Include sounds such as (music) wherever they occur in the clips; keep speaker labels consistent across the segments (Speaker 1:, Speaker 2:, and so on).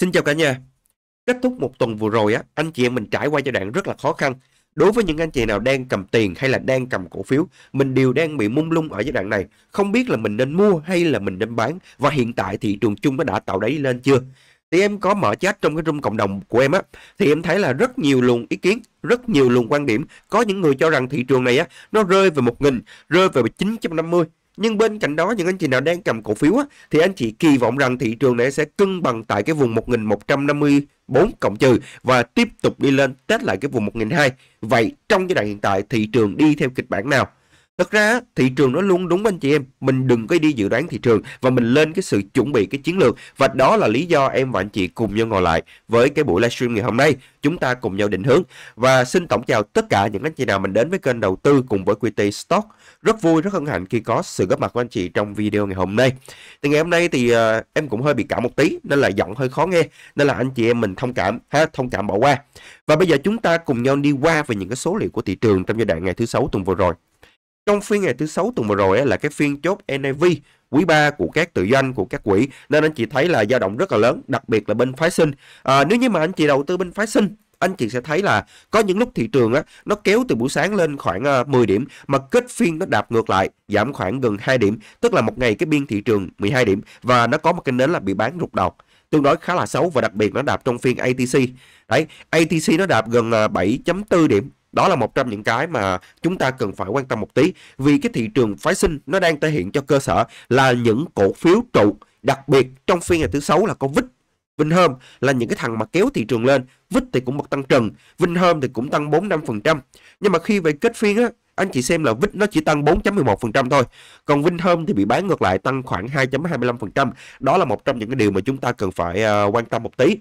Speaker 1: Xin chào cả nhà. Kết thúc một tuần vừa rồi á, anh chị em mình trải qua giai đoạn rất là khó khăn. Đối với những anh chị nào đang cầm tiền hay là đang cầm cổ phiếu, mình đều đang bị mung lung ở giai đoạn này, không biết là mình nên mua hay là mình nên bán và hiện tại thị trường chung nó đã tạo đáy lên chưa? Thì em có mở chat trong cái room cộng đồng của em á, thì em thấy là rất nhiều luồng ý kiến, rất nhiều luồng quan điểm. Có những người cho rằng thị trường này á, nó rơi về 1.000, rơi về 950, nhưng bên cạnh đó những anh chị nào đang cầm cổ phiếu á, thì anh chị kỳ vọng rằng thị trường này sẽ cân bằng tại cái vùng 1154 cộng trừ và tiếp tục đi lên test lại cái vùng 1002 vậy trong giai đoạn hiện tại thị trường đi theo kịch bản nào Thật ra thị trường nó luôn đúng anh chị em, mình đừng có đi dự đoán thị trường và mình lên cái sự chuẩn bị cái chiến lược và đó là lý do em và anh chị cùng nhau ngồi lại với cái buổi livestream ngày hôm nay, chúng ta cùng nhau định hướng và xin tổng chào tất cả những anh chị nào mình đến với kênh đầu tư cùng với QT Stock. Rất vui, rất hân hạnh khi có sự góp mặt của anh chị trong video ngày hôm nay. Thì ngày hôm nay thì uh, em cũng hơi bị cảm một tí nên là giọng hơi khó nghe nên là anh chị em mình thông cảm ha, thông cảm bỏ qua. Và bây giờ chúng ta cùng nhau đi qua về những cái số liệu của thị trường trong giai đoạn ngày thứ sáu tuần vừa rồi trong phiên ngày thứ sáu tuần vừa rồi là cái phiên chốt NAV quý 3 của các tự doanh của các quỹ nên anh chị thấy là dao động rất là lớn đặc biệt là bên phái sinh à, nếu như mà anh chị đầu tư bên phái sinh anh chị sẽ thấy là có những lúc thị trường á, nó kéo từ buổi sáng lên khoảng 10 à, điểm mà kết phiên nó đạp ngược lại giảm khoảng gần 2 điểm tức là một ngày cái biên thị trường 12 điểm và nó có một cái nến là bị bán rụt đầu tương đối khá là xấu và đặc biệt nó đạp trong phiên ATC đấy ATC nó đạp gần 7.4 à, điểm đó là một trong những cái mà chúng ta cần phải quan tâm một tí vì cái thị trường phái sinh nó đang thể hiện cho cơ sở là những cổ phiếu trụ đặc biệt trong phiên ngày thứ sáu là có vít Vinhome là những cái thằng mà kéo thị trường lên, Vít thì cũng bật tăng trần, Vinhome thì cũng tăng 4 5%. Nhưng mà khi về kết phiên á, anh chị xem là Vít nó chỉ tăng 4.11% thôi. Còn Vinhome thì bị bán ngược lại tăng khoảng 2.25%. Đó là một trong những cái điều mà chúng ta cần phải uh, quan tâm một tí.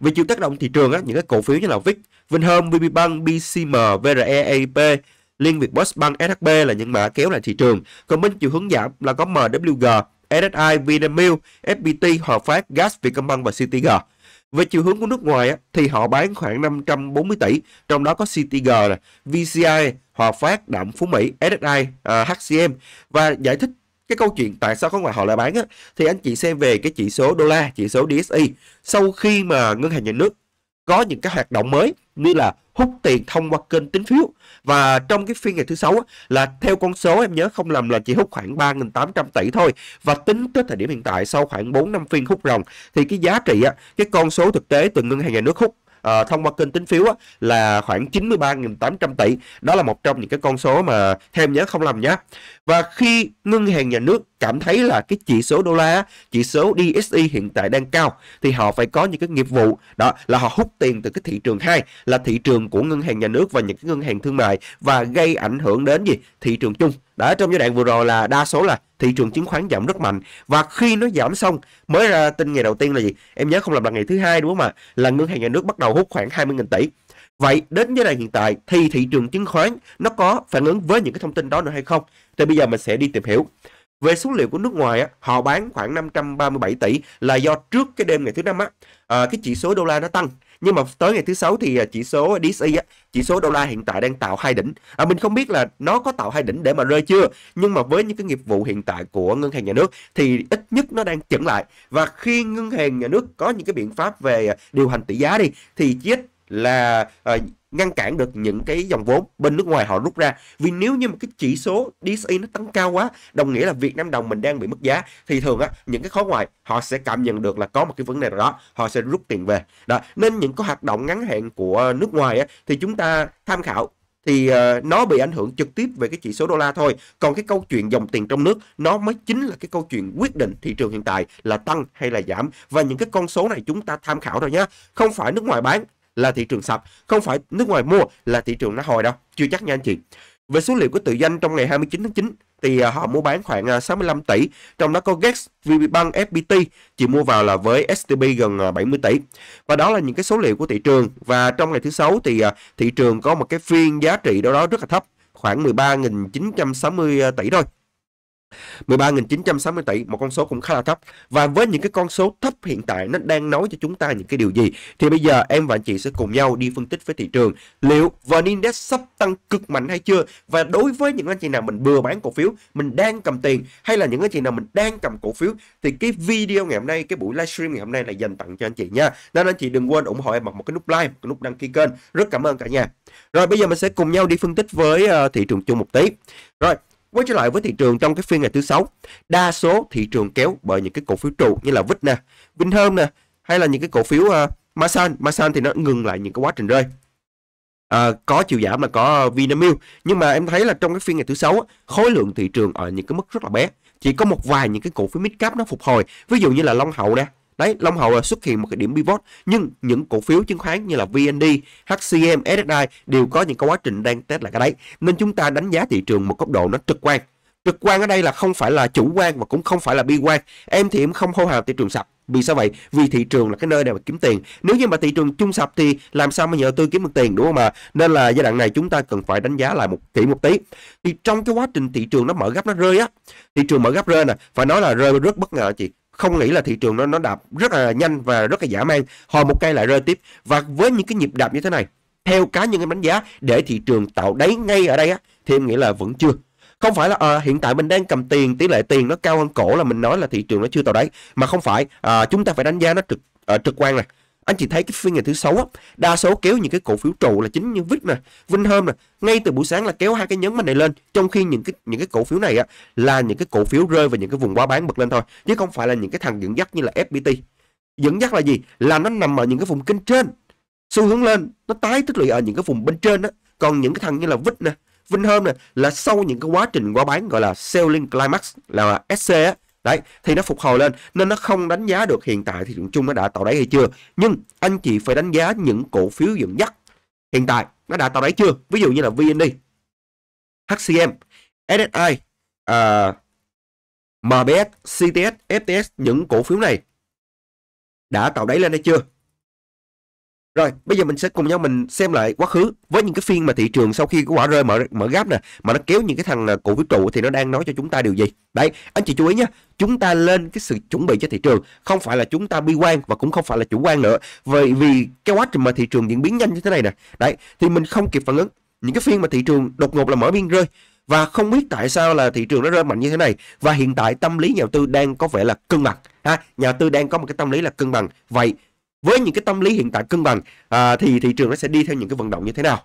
Speaker 1: Vì chịu tác động thị trường, á, những cái cổ phiếu như là VIX, Vinhome, VPBank, BCM, VRE, AIP, Liên Việt Postbank, SHB là những mã kéo lại thị trường. Còn bên chiều hướng giảm là có MWG, SSI, Vinamilk, FPT, Hòa Phát, Gas, Vietcombank và CTG. Về chiều hướng của nước ngoài á, thì họ bán khoảng 540 tỷ, trong đó có CTG, này, VCI, Hòa Phát, Đạm Phú Mỹ, SSI, à, HCM và giải thích cái câu chuyện tại sao có ngoại họ lại bán á, thì anh chị xem về cái chỉ số đô la, chỉ số DSI. Sau khi mà ngân hàng nhà nước có những cái hoạt động mới như là hút tiền thông qua kênh tín phiếu và trong cái phiên ngày thứ sáu là theo con số em nhớ không lầm là chỉ hút khoảng 3.800 tỷ thôi và tính tới thời điểm hiện tại sau khoảng 4 năm phiên hút ròng thì cái giá trị á, cái con số thực tế từ ngân hàng nhà nước hút à, thông qua kênh tính phiếu á, là khoảng 93.800 tỷ. Đó là một trong những cái con số mà theo nhớ không lầm nhé. Và khi ngân hàng nhà nước cảm thấy là cái chỉ số đô la, chỉ số DSI hiện tại đang cao thì họ phải có những cái nghiệp vụ đó là họ hút tiền từ cái thị trường hai là thị trường của ngân hàng nhà nước và những cái ngân hàng thương mại và gây ảnh hưởng đến gì thị trường chung đó, trong giai đoạn vừa rồi là đa số là thị trường chứng khoán giảm rất mạnh và khi nó giảm xong mới ra tin ngày đầu tiên là gì em nhớ không làm là ngày thứ hai đúng không mà là ngân hàng nhà nước bắt đầu hút khoảng 20.000 tỷ vậy đến giai đoạn hiện tại thì thị trường chứng khoán nó có phản ứng với những cái thông tin đó nữa hay không thì bây giờ mình sẽ đi tìm hiểu về số liệu của nước ngoài họ bán khoảng 537 tỷ là do trước cái đêm ngày thứ năm á, ờ, cái chỉ số đô la nó tăng nhưng mà tới ngày thứ sáu thì à, chỉ số DXY á, chỉ số đô la hiện tại đang tạo hai đỉnh à, mình không biết là nó có tạo hai đỉnh để mà rơi chưa nhưng mà với những cái nghiệp vụ hiện tại của ngân hàng nhà nước thì ít nhất nó đang chững lại và khi ngân hàng nhà nước có những cái biện pháp về à, điều hành tỷ giá đi thì chết là uh, ngăn cản được những cái dòng vốn bên nước ngoài họ rút ra vì nếu như mà cái chỉ số DSI nó tăng cao quá đồng nghĩa là Việt Nam đồng mình đang bị mất giá thì thường á những cái khối ngoại họ sẽ cảm nhận được là có một cái vấn đề nào đó họ sẽ rút tiền về đó nên những cái hoạt động ngắn hạn của nước ngoài á, thì chúng ta tham khảo thì uh, nó bị ảnh hưởng trực tiếp về cái chỉ số đô la thôi còn cái câu chuyện dòng tiền trong nước nó mới chính là cái câu chuyện quyết định thị trường hiện tại là tăng hay là giảm và những cái con số này chúng ta tham khảo thôi nhé không phải nước ngoài bán là thị trường sập, không phải nước ngoài mua là thị trường nó hồi đâu, chưa chắc nha anh chị. Về số liệu của tự doanh trong ngày 29 tháng 9 thì à, họ mua bán khoảng 65 à, tỷ, trong đó có GEX, VPBank, FPT chỉ mua vào là với STB gần 70 à, tỷ. Và đó là những cái số liệu của thị trường và trong ngày thứ sáu thì thị trường có một cái phiên giá trị đó đó rất là thấp, khoảng 13.960 tỷ thôi. 13.960 tỷ, một con số cũng khá là thấp. Và với những cái con số thấp hiện tại nó đang nói cho chúng ta những cái điều gì? Thì bây giờ em và anh chị sẽ cùng nhau đi phân tích với thị trường liệu VN Index sắp tăng cực mạnh hay chưa? Và đối với những anh chị nào mình vừa bán cổ phiếu, mình đang cầm tiền hay là những anh chị nào mình đang cầm cổ phiếu thì cái video ngày hôm nay, cái buổi livestream ngày hôm nay là dành tặng cho anh chị nha. Nên anh chị đừng quên ủng hộ em bằng một cái nút like, một cái nút đăng ký kênh. Rất cảm ơn cả nhà. Rồi bây giờ mình sẽ cùng nhau đi phân tích với ờ, thị trường chung một tí. Rồi, Quay trở lại với thị trường trong cái phiên ngày thứ sáu, đa số thị trường kéo bởi những cái cổ phiếu trụ như là Vít nè, Vinhome nè, hay là những cái cổ phiếu uh, Masan, Masan thì nó ngừng lại những cái quá trình rơi. À, có chiều giảm là có Vinamilk nhưng mà em thấy là trong cái phiên ngày thứ sáu khối lượng thị trường ở những cái mức rất là bé chỉ có một vài những cái cổ phiếu mid cap nó phục hồi ví dụ như là Long Hậu nè Đấy, Long Hậu là xuất hiện một cái điểm pivot nhưng những cổ phiếu chứng khoán như là VND, HCM, SSI đều có những cái quá trình đang test lại cái đấy. Nên chúng ta đánh giá thị trường một góc độ nó trực quan. Trực quan ở đây là không phải là chủ quan và cũng không phải là bi quan. Em thì em không hô hào thị trường sập. Vì sao vậy? Vì thị trường là cái nơi để mà kiếm tiền. Nếu như mà thị trường chung sập thì làm sao mà nhà đầu tư kiếm được tiền đúng không ạ? Nên là giai đoạn này chúng ta cần phải đánh giá lại một kỹ một tí. Thì trong cái quá trình thị trường nó mở gấp nó rơi á, thị trường mở gấp rơi nè, phải nói là rơi rất bất ngờ chị không nghĩ là thị trường nó nó đạp rất là nhanh và rất là giả man hồi một cây lại rơi tiếp và với những cái nhịp đạp như thế này theo cá nhân em đánh giá để thị trường tạo đáy ngay ở đây á thì em nghĩ là vẫn chưa không phải là à, hiện tại mình đang cầm tiền tỷ lệ tiền nó cao hơn cổ là mình nói là thị trường nó chưa tạo đáy mà không phải à, chúng ta phải đánh giá nó trực à, trực quan này anh chỉ thấy cái phiên ngày thứ sáu á, đa số kéo những cái cổ phiếu trụ là chính như Vic nè, vinh Vinhome nè, ngay từ buổi sáng là kéo hai cái nhấn mạnh này lên, trong khi những cái những cái cổ phiếu này á là những cái cổ phiếu rơi vào những cái vùng quá bán bật lên thôi, chứ không phải là những cái thằng dẫn dắt như là FPT. Dẫn dắt là gì? Là nó nằm ở những cái vùng kinh trên. Xu hướng lên, nó tái tích lũy ở những cái vùng bên trên á, còn những cái thằng như là Vic nè, vinh Vinhome nè là sau những cái quá trình quá bán gọi là selling climax là SC á Đấy, thì nó phục hồi lên nên nó không đánh giá được hiện tại thị trường chung nó đã tạo đáy hay chưa. Nhưng anh chị phải đánh giá những cổ phiếu dẫn dắt hiện tại nó đã tạo đáy chưa. Ví dụ như là VND, HCM,
Speaker 2: SSI, uh, à, MBS, CTS, FTS những
Speaker 1: cổ phiếu này đã tạo đáy lên hay chưa? Rồi, bây giờ mình sẽ cùng nhau mình xem lại quá khứ với những cái phiên mà thị trường sau khi cái quả rơi mở mở gáp nè, mà nó kéo những cái thằng à, cổ phiếu trụ thì nó đang nói cho chúng ta điều gì. Đấy, anh chị chú ý nhé, chúng ta lên cái sự chuẩn bị cho thị trường, không phải là chúng ta bi quan và cũng không phải là chủ quan nữa. Vậy vì cái quá trình mà thị trường diễn biến nhanh như thế này nè, đấy thì mình không kịp phản ứng. Những cái phiên mà thị trường đột ngột là mở biên rơi và không biết tại sao là thị trường nó rơi mạnh như thế này và hiện tại tâm lý nhà đầu tư đang có vẻ là cân bằng ha nhà đầu tư đang có một cái tâm lý là cân bằng vậy với những cái tâm lý hiện tại cân bằng à, thì thị trường nó sẽ đi theo những cái vận động như thế nào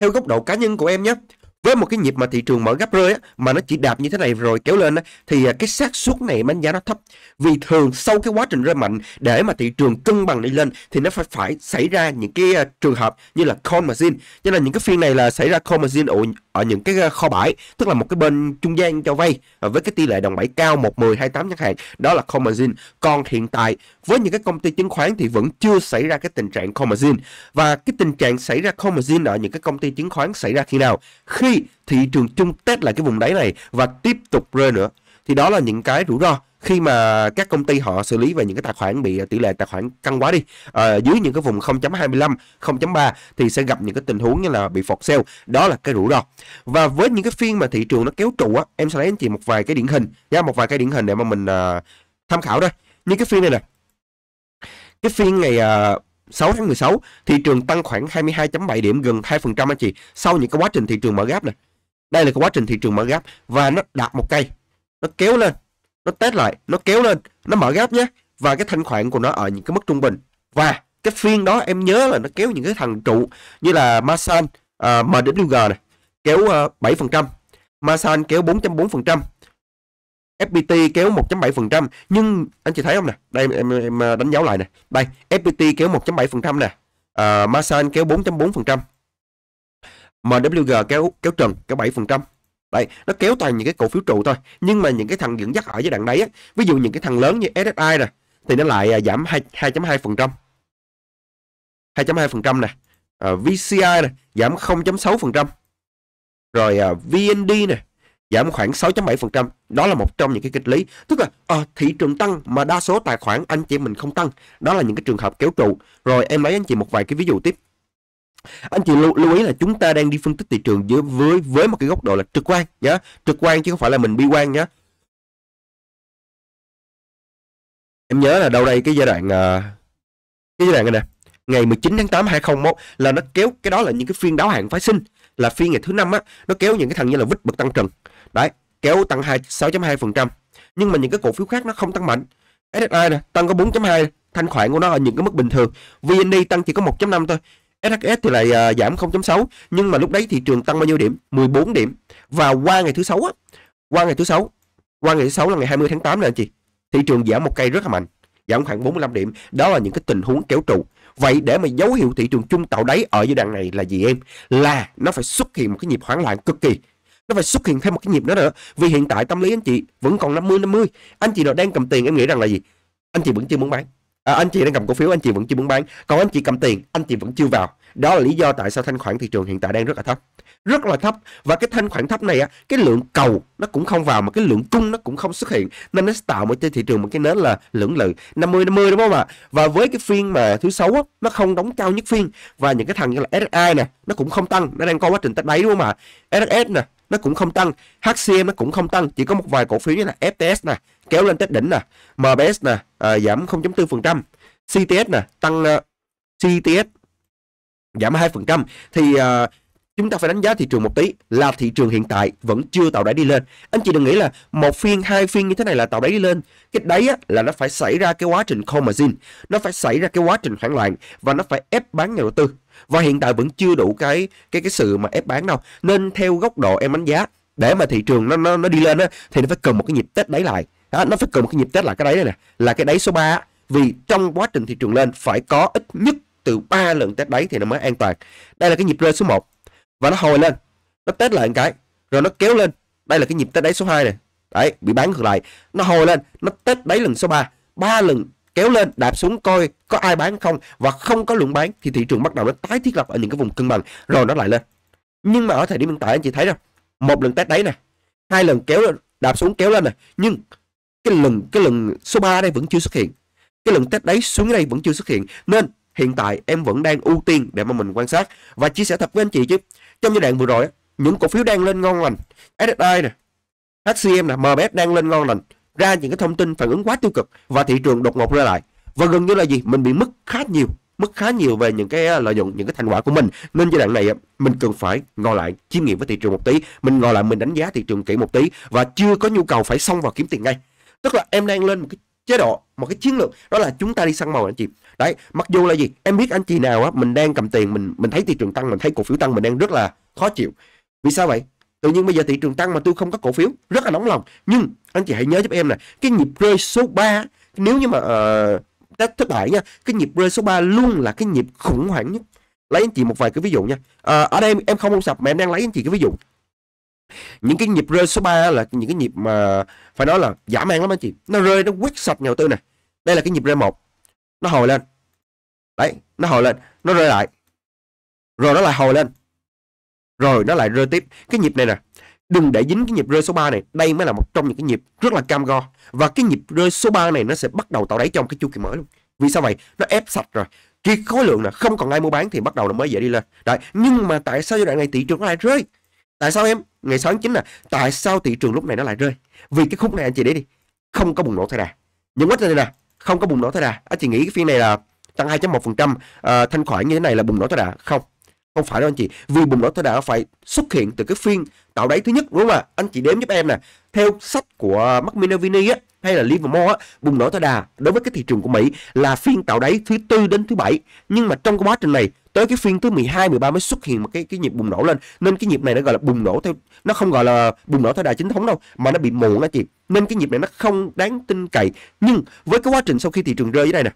Speaker 1: theo góc độ cá nhân của em nhé với một cái nhịp mà thị trường mở gấp rơi á, mà nó chỉ đạp như thế này rồi kéo lên á, thì à, cái xác suất này đánh giá nó thấp vì thường sau cái quá trình rơi mạnh để mà thị trường cân bằng đi lên thì nó phải phải xảy ra những cái à, trường hợp như là call margin cho nên những cái phiên này là xảy ra call margin ở những cái ờ, kho bãi tức là một cái bên trung gian cho vay ờ, với cái tỷ lệ đồng bãi cao một mười hai tám chẳng hạn đó là Commargin còn hiện tại với những cái công ty chứng khoán thì vẫn chưa xảy ra cái tình trạng Commargin và cái tình trạng xảy ra Commargin ở những cái công ty chứng khoán xảy ra khi nào khi thị trường chung test lại cái vùng đáy này và tiếp tục rơi nữa thì đó là những cái rủi ro khi mà các công ty họ xử lý về những cái tài khoản bị à, tỷ lệ tài khoản căng quá đi à, dưới những cái vùng 0.25 0.3 thì sẽ gặp những cái tình huống như là bị phọt sale đó là cái rủi ro và với những cái phiên mà thị trường nó kéo trụ á em sẽ lấy anh chị một vài cái điển hình ra một vài cái điển hình để mà mình à, tham khảo đây như cái phiên này nè cái phiên ngày à, 6 tháng 16 thị trường tăng khoảng 22.7 điểm gần 2% anh chị sau những cái quá trình thị trường mở gáp này đây là cái quá trình thị trường mở gáp và nó đạt một cây nó kéo lên nó test lại nó kéo lên nó mở gáp nhé và cái thanh khoản của nó ở những cái mức trung bình và cái phiên đó em nhớ là nó kéo những cái thằng trụ như là Masan uh, à, MWG này kéo uh, à, 7% Masan kéo 4.4% FPT kéo 1.7% nhưng anh chị thấy không nè đây em, em đánh dấu lại nè đây FPT kéo 1.7% nè uh, Masan kéo 4.4% MWG kéo kéo trần kéo 7% Đấy, nó kéo toàn những cái cổ phiếu trụ thôi. Nhưng mà những cái thằng dẫn dắt ở dưới đằng đấy á, ví dụ những cái thằng lớn như SSI nè thì nó lại à, giảm 2.2%. 2.2% nè. Uh, à, VCI nè, giảm 0.6%. Rồi uh, à, VND nè, giảm khoảng 6.7%. Đó là một trong những cái kịch lý. Tức là à, thị trường tăng mà đa số tài khoản anh chị mình không tăng. Đó là những cái trường hợp kéo trụ. Rồi em lấy anh chị một vài cái ví dụ tiếp anh chị lưu, lưu ý là chúng ta đang đi phân tích thị trường với với với một cái góc độ là trực quan nhá trực quan chứ không phải là mình bi quan nhá
Speaker 2: em nhớ là đâu đây cái giai đoạn à, cái giai
Speaker 1: đoạn này nè ngày 19 tháng 8 2001 là nó kéo cái đó là những cái phiên đáo hạn phái sinh là phiên ngày thứ năm á nó kéo những cái thằng như là vít bật tăng trần đấy kéo tăng 6.2% nhưng mà những cái cổ phiếu khác nó không tăng mạnh SSI nè tăng có 4.2 thanh khoản của nó ở những cái mức bình thường VND tăng chỉ có 1.5 thôi SHS thì lại uh, giảm 0.6 nhưng mà lúc đấy thị trường tăng bao nhiêu điểm 14 điểm và qua ngày thứ sáu á qua ngày thứ sáu qua ngày thứ sáu là ngày 20 tháng 8 là anh chị thị trường giảm một cây rất là mạnh giảm khoảng 45 điểm đó là những cái tình huống kéo trụ vậy để mà dấu hiệu thị trường chung tạo đáy ở giai đoạn này là gì em là nó phải xuất hiện một cái nhịp hoảng loạn cực kỳ nó phải xuất hiện thêm một cái nhịp nữa nữa vì hiện tại tâm lý anh chị vẫn còn 50 50 anh chị nào đang cầm tiền em nghĩ rằng là gì anh chị vẫn chưa muốn bán à, anh chị đang cầm cổ phiếu anh chị vẫn chưa muốn bán còn anh chị cầm tiền anh chị vẫn chưa vào đó là lý do tại sao thanh khoản thị trường hiện tại đang rất là thấp rất là thấp và cái thanh khoản thấp này á cái lượng cầu nó cũng không vào mà cái lượng cung nó cũng không xuất hiện nên nó tạo một cái thị trường một cái nến là lưỡng lự 50 50 đúng không ạ và với cái phiên mà thứ sáu á nó không đóng cao nhất phiên và những cái thằng như là SSI nè nó cũng không tăng nó đang có quá trình tách đáy đúng không ạ ss nè nó cũng không tăng HCM nó cũng không tăng chỉ có một vài cổ phiếu như là FTS nè kéo lên test đỉnh nè, MBS nè à, giảm 0.4%, CTS nè tăng uh, à, CTS giảm 2% thì uh, chúng ta phải đánh giá thị trường một tí là thị trường hiện tại vẫn chưa tạo đáy đi lên anh chị đừng nghĩ là một phiên hai phiên như thế này là tạo đáy đi lên cái đáy á, là nó phải xảy ra cái quá trình margin nó phải xảy ra cái quá trình hoảng loạn và nó phải ép bán nhà đầu tư và hiện tại vẫn chưa đủ cái cái cái sự mà ép bán đâu nên theo góc độ em đánh giá để mà thị trường nó nó, nó đi lên á, thì nó phải cần một cái nhịp test đáy lại đó, nó phải cần một cái nhịp test lại cái đáy này nè là cái đáy số 3 vì trong quá trình thị trường lên phải có ít nhất từ 3 lần test đáy thì nó mới an toàn đây là cái nhịp rơi số 1 và nó hồi lên nó test lại một cái rồi nó kéo lên đây là cái nhịp test đáy số 2 này đấy bị bán ngược lại nó hồi lên nó test đáy lần số 3 ba lần kéo lên đạp xuống coi có ai bán không và không có lượng bán thì thị trường bắt đầu nó tái thiết lập ở những cái vùng cân bằng rồi nó lại lên nhưng mà ở thời điểm hiện tại anh chị thấy đâu một lần test đáy này hai lần kéo lên đạp xuống kéo lên này nhưng cái lần cái lần số 3 đây vẫn chưa xuất hiện cái lần test đấy xuống đây vẫn chưa xuất hiện nên hiện tại em vẫn đang ưu tiên để mà mình quan sát và chia sẻ thật với anh chị chứ trong giai đoạn vừa rồi những cổ phiếu đang lên ngon lành SSI nè HCM nè MBS đang lên ngon lành ra những cái thông tin phản ứng quá tiêu cực và thị trường đột ngột rơi lại và gần như là gì mình bị mất khá nhiều mất khá nhiều về những cái à, lợi dụng những cái thành quả của mình nên giai đoạn này mình cần phải ngồi lại chiêm nghiệm với thị trường một tí mình ngồi lại mình đánh giá thị trường kỹ một tí và chưa có nhu cầu phải xông vào kiếm tiền ngay tức là em đang lên một cái chế độ một cái chiến lược đó là chúng ta đi săn màu anh chị đấy mặc dù là gì em biết anh chị nào á mình đang cầm tiền mình mình thấy thị trường tăng mình thấy cổ phiếu tăng mình đang rất là khó chịu vì sao vậy tự nhiên bây giờ thị trường tăng mà tôi không có cổ phiếu rất là nóng lòng nhưng anh chị hãy nhớ giúp em này cái nhịp rơi số 3 nếu như mà uh, thất bại nha cái nhịp rơi số 3 luôn là cái nhịp khủng hoảng nhất lấy anh chị một vài cái ví dụ nha à, ở đây em, em không ông sập mà em đang lấy anh chị cái ví dụ những cái nhịp rơi số 3 là những cái nhịp mà phải nói là giả mang lắm anh chị nó rơi nó quét sạch nhà đầu tư này đây là cái nhịp rơi một nó hồi lên đấy nó hồi lên nó rơi lại rồi nó lại hồi lên rồi nó lại rơi tiếp cái nhịp này nè đừng để dính cái nhịp rơi số 3 này đây mới là một trong những cái nhịp rất là cam go và cái nhịp rơi số 3 này nó sẽ bắt đầu tạo đáy trong cái chu kỳ mới luôn vì sao vậy nó ép sạch rồi khi khối lượng là không còn ai mua bán thì bắt đầu nó mới dễ đi lên đấy nhưng mà tại sao giai đoạn này thị trường nó lại rơi tại sao em ngày 6 tháng là tại sao thị trường lúc này nó lại rơi vì cái khúc này anh chị để đi không có bùng nổ thay đà những quách này nè không có bùng nổ thay đà anh chị nghĩ cái phiên này là tăng 2.1% à, ờ, thanh khoản như thế này là bùng nổ thay đà không không phải đâu anh chị vì bùng nổ thay đà phải xuất hiện từ cái phiên tạo đáy thứ nhất đúng không ạ anh chị đếm giúp em nè theo sách của Mark Minervini á hay là Livermore bùng nổ tới đà đối với cái thị trường của Mỹ là phiên tạo đáy thứ tư đến thứ bảy nhưng mà trong cái quá trình này tới cái phiên thứ 12, 13 mới xuất hiện một cái cái nhịp bùng nổ lên nên cái nhịp này nó gọi là bùng nổ theo nó không gọi là bùng nổ theo đà chính thống đâu mà nó bị muộn đó chị nên cái nhịp này nó không đáng tin cậy nhưng với cái quá trình sau khi thị trường rơi dưới đây nè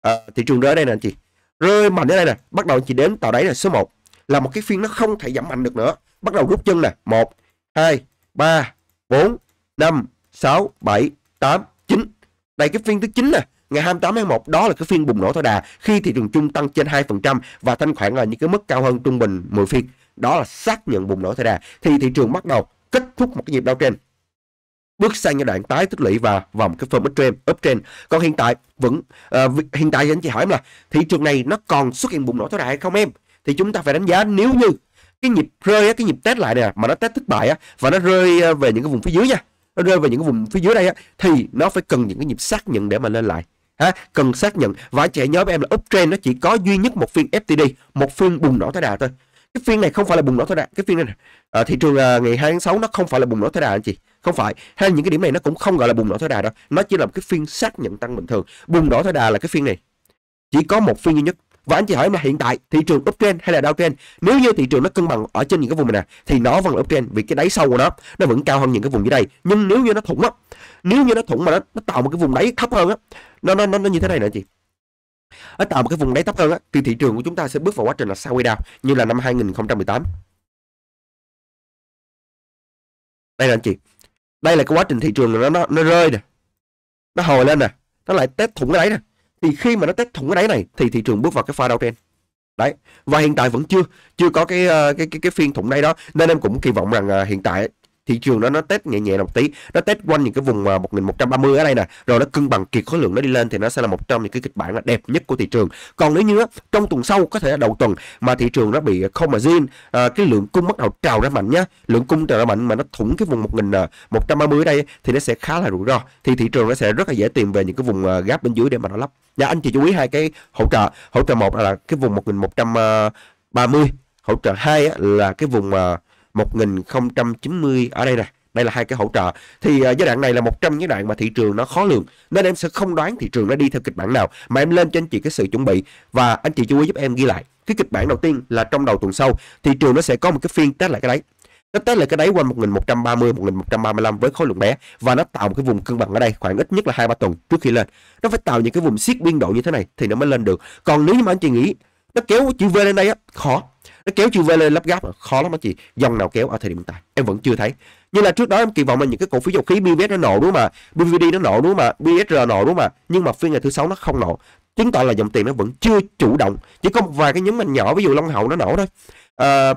Speaker 1: à, thị trường rơi ở đây nè anh chị rơi mạnh ở đây nè bắt đầu anh chị đến tạo đáy là số 1 là một cái phiên nó không thể giảm mạnh được nữa bắt đầu rút chân nè một hai ba bốn năm sáu bảy 8, 9. Đây cái phiên thứ 9 nè, ngày 28 tháng 1 đó là cái phiên bùng nổ thổi đà khi thị trường chung tăng trên 2% và thanh khoản là những cái mức cao hơn trung bình 10 phiên. Đó là xác nhận bùng nổ thổi đà thì thị trường bắt đầu kết thúc một cái nhịp đau trên bước sang giai đoạn tái tích lũy và vòng cái form uptrend, uptrend. Còn hiện tại vẫn uh, hiện tại anh chị hỏi em là thị trường này nó còn xuất hiện bùng nổ tối đại hay không em? Thì chúng ta phải đánh giá nếu như cái nhịp rơi cái nhịp test lại nè mà nó test thất bại và nó rơi ờ, về những cái vùng phía dưới nha nó rơi vào những cái vùng phía dưới đây á, thì nó phải cần những cái nhịp xác nhận để mà lên lại ha cần xác nhận và chạy nhớ với em là uptrend nó chỉ có duy nhất một phiên FTD một phiên bùng nổ tới đà thôi cái phiên này không phải là bùng nổ tới đà cái phiên này à, thị trường à, ngày 2 tháng 6 nó không phải là bùng nổ tới đà anh chị không phải hay những cái điểm này nó cũng không gọi là bùng nổ tới đà đâu nó chỉ là một cái phiên xác nhận tăng bình thường bùng nổ tới đà là cái phiên này chỉ có một phiên duy nhất và anh chị hỏi em là hiện tại thị trường uptrend hay là downtrend nếu như thị trường nó cân bằng ở trên những cái vùng này nè thì nó vẫn là uptrend vì cái đáy sâu của nó nó vẫn cao hơn những cái vùng dưới đây nhưng nếu như nó thủng á nếu như nó thủng mà nó, nó tạo một cái vùng đáy thấp hơn á nó nó nó, nó như thế này nè chị nó tạo một cái vùng đáy thấp hơn á thì thị trường của chúng ta sẽ bước vào quá trình là sideways down như là năm 2018
Speaker 2: đây là anh chị đây là cái quá trình thị trường nó nó, nó rơi nè
Speaker 1: nó hồi lên nè nó lại test thủng cái đáy nè thì khi mà nó test thủng cái đáy này thì thị trường bước vào cái pha đau trên đấy và hiện tại vẫn chưa chưa có cái ờ, cái cái, cái phiên thủng đáy đó nên em cũng kỳ vọng rằng ờ, hiện tại thị trường đó nó test nhẹ nhẹ một tí nó test quanh những cái vùng mà 1130 ở đây nè rồi nó cân bằng kiệt khối lượng nó đi lên thì nó sẽ là một trong những cái kịch bản là đẹp nhất của thị trường còn nếu như trong tuần sau có thể là đầu tuần mà thị trường nó bị không mà zin à, cái lượng cung bắt đầu trào ra mạnh nhá lượng cung trào ra mạnh mà nó thủng cái vùng một 1130 à, ở đây thì nó sẽ khá là rủi ro thì thị trường nó sẽ rất là dễ tìm về những cái vùng à, gáp bên dưới để mà nó lắp dạ anh chị chú ý hai cái hỗ trợ hỗ trợ một là cái vùng một một nghìn trăm à, ba mươi hỗ trợ hai là cái vùng 1090 ở đây nè đây là hai cái hỗ trợ thì uh, giai đoạn này là một trong những đoạn mà thị trường nó khó lường nên em sẽ không đoán thị trường nó đi theo kịch bản nào mà em lên cho anh chị cái sự chuẩn bị và anh chị chú ý giúp em ghi lại cái kịch bản đầu tiên là trong đầu tuần sau thị trường nó sẽ có một cái phiên test lại cái đấy nó test lại cái đáy quanh 1130 1135 với khối lượng bé và nó tạo một cái vùng cân bằng ở đây khoảng ít nhất là hai ba tuần trước khi lên. Nó phải tạo những cái vùng siết biên độ như thế này thì nó mới lên được. Còn nếu như mà anh chị nghĩ nó kéo chữ V lên đây á khó nó kéo chưa về lên lắp gáp khó lắm anh chị dòng nào kéo ở à, thời điểm hiện tại em vẫn chưa thấy như là trước đó em kỳ vọng là những cái cổ phiếu dầu khí BVS nó nổ đúng không ạ BVD nó nổ đúng không ạ BSR nổ đúng không ạ nhưng mà phiên ngày thứ sáu nó không nổ chứng tỏ là dòng tiền nó vẫn chưa chủ động chỉ có một vài cái nhóm mình nhỏ ví dụ Long Hậu nó nổ thôi à,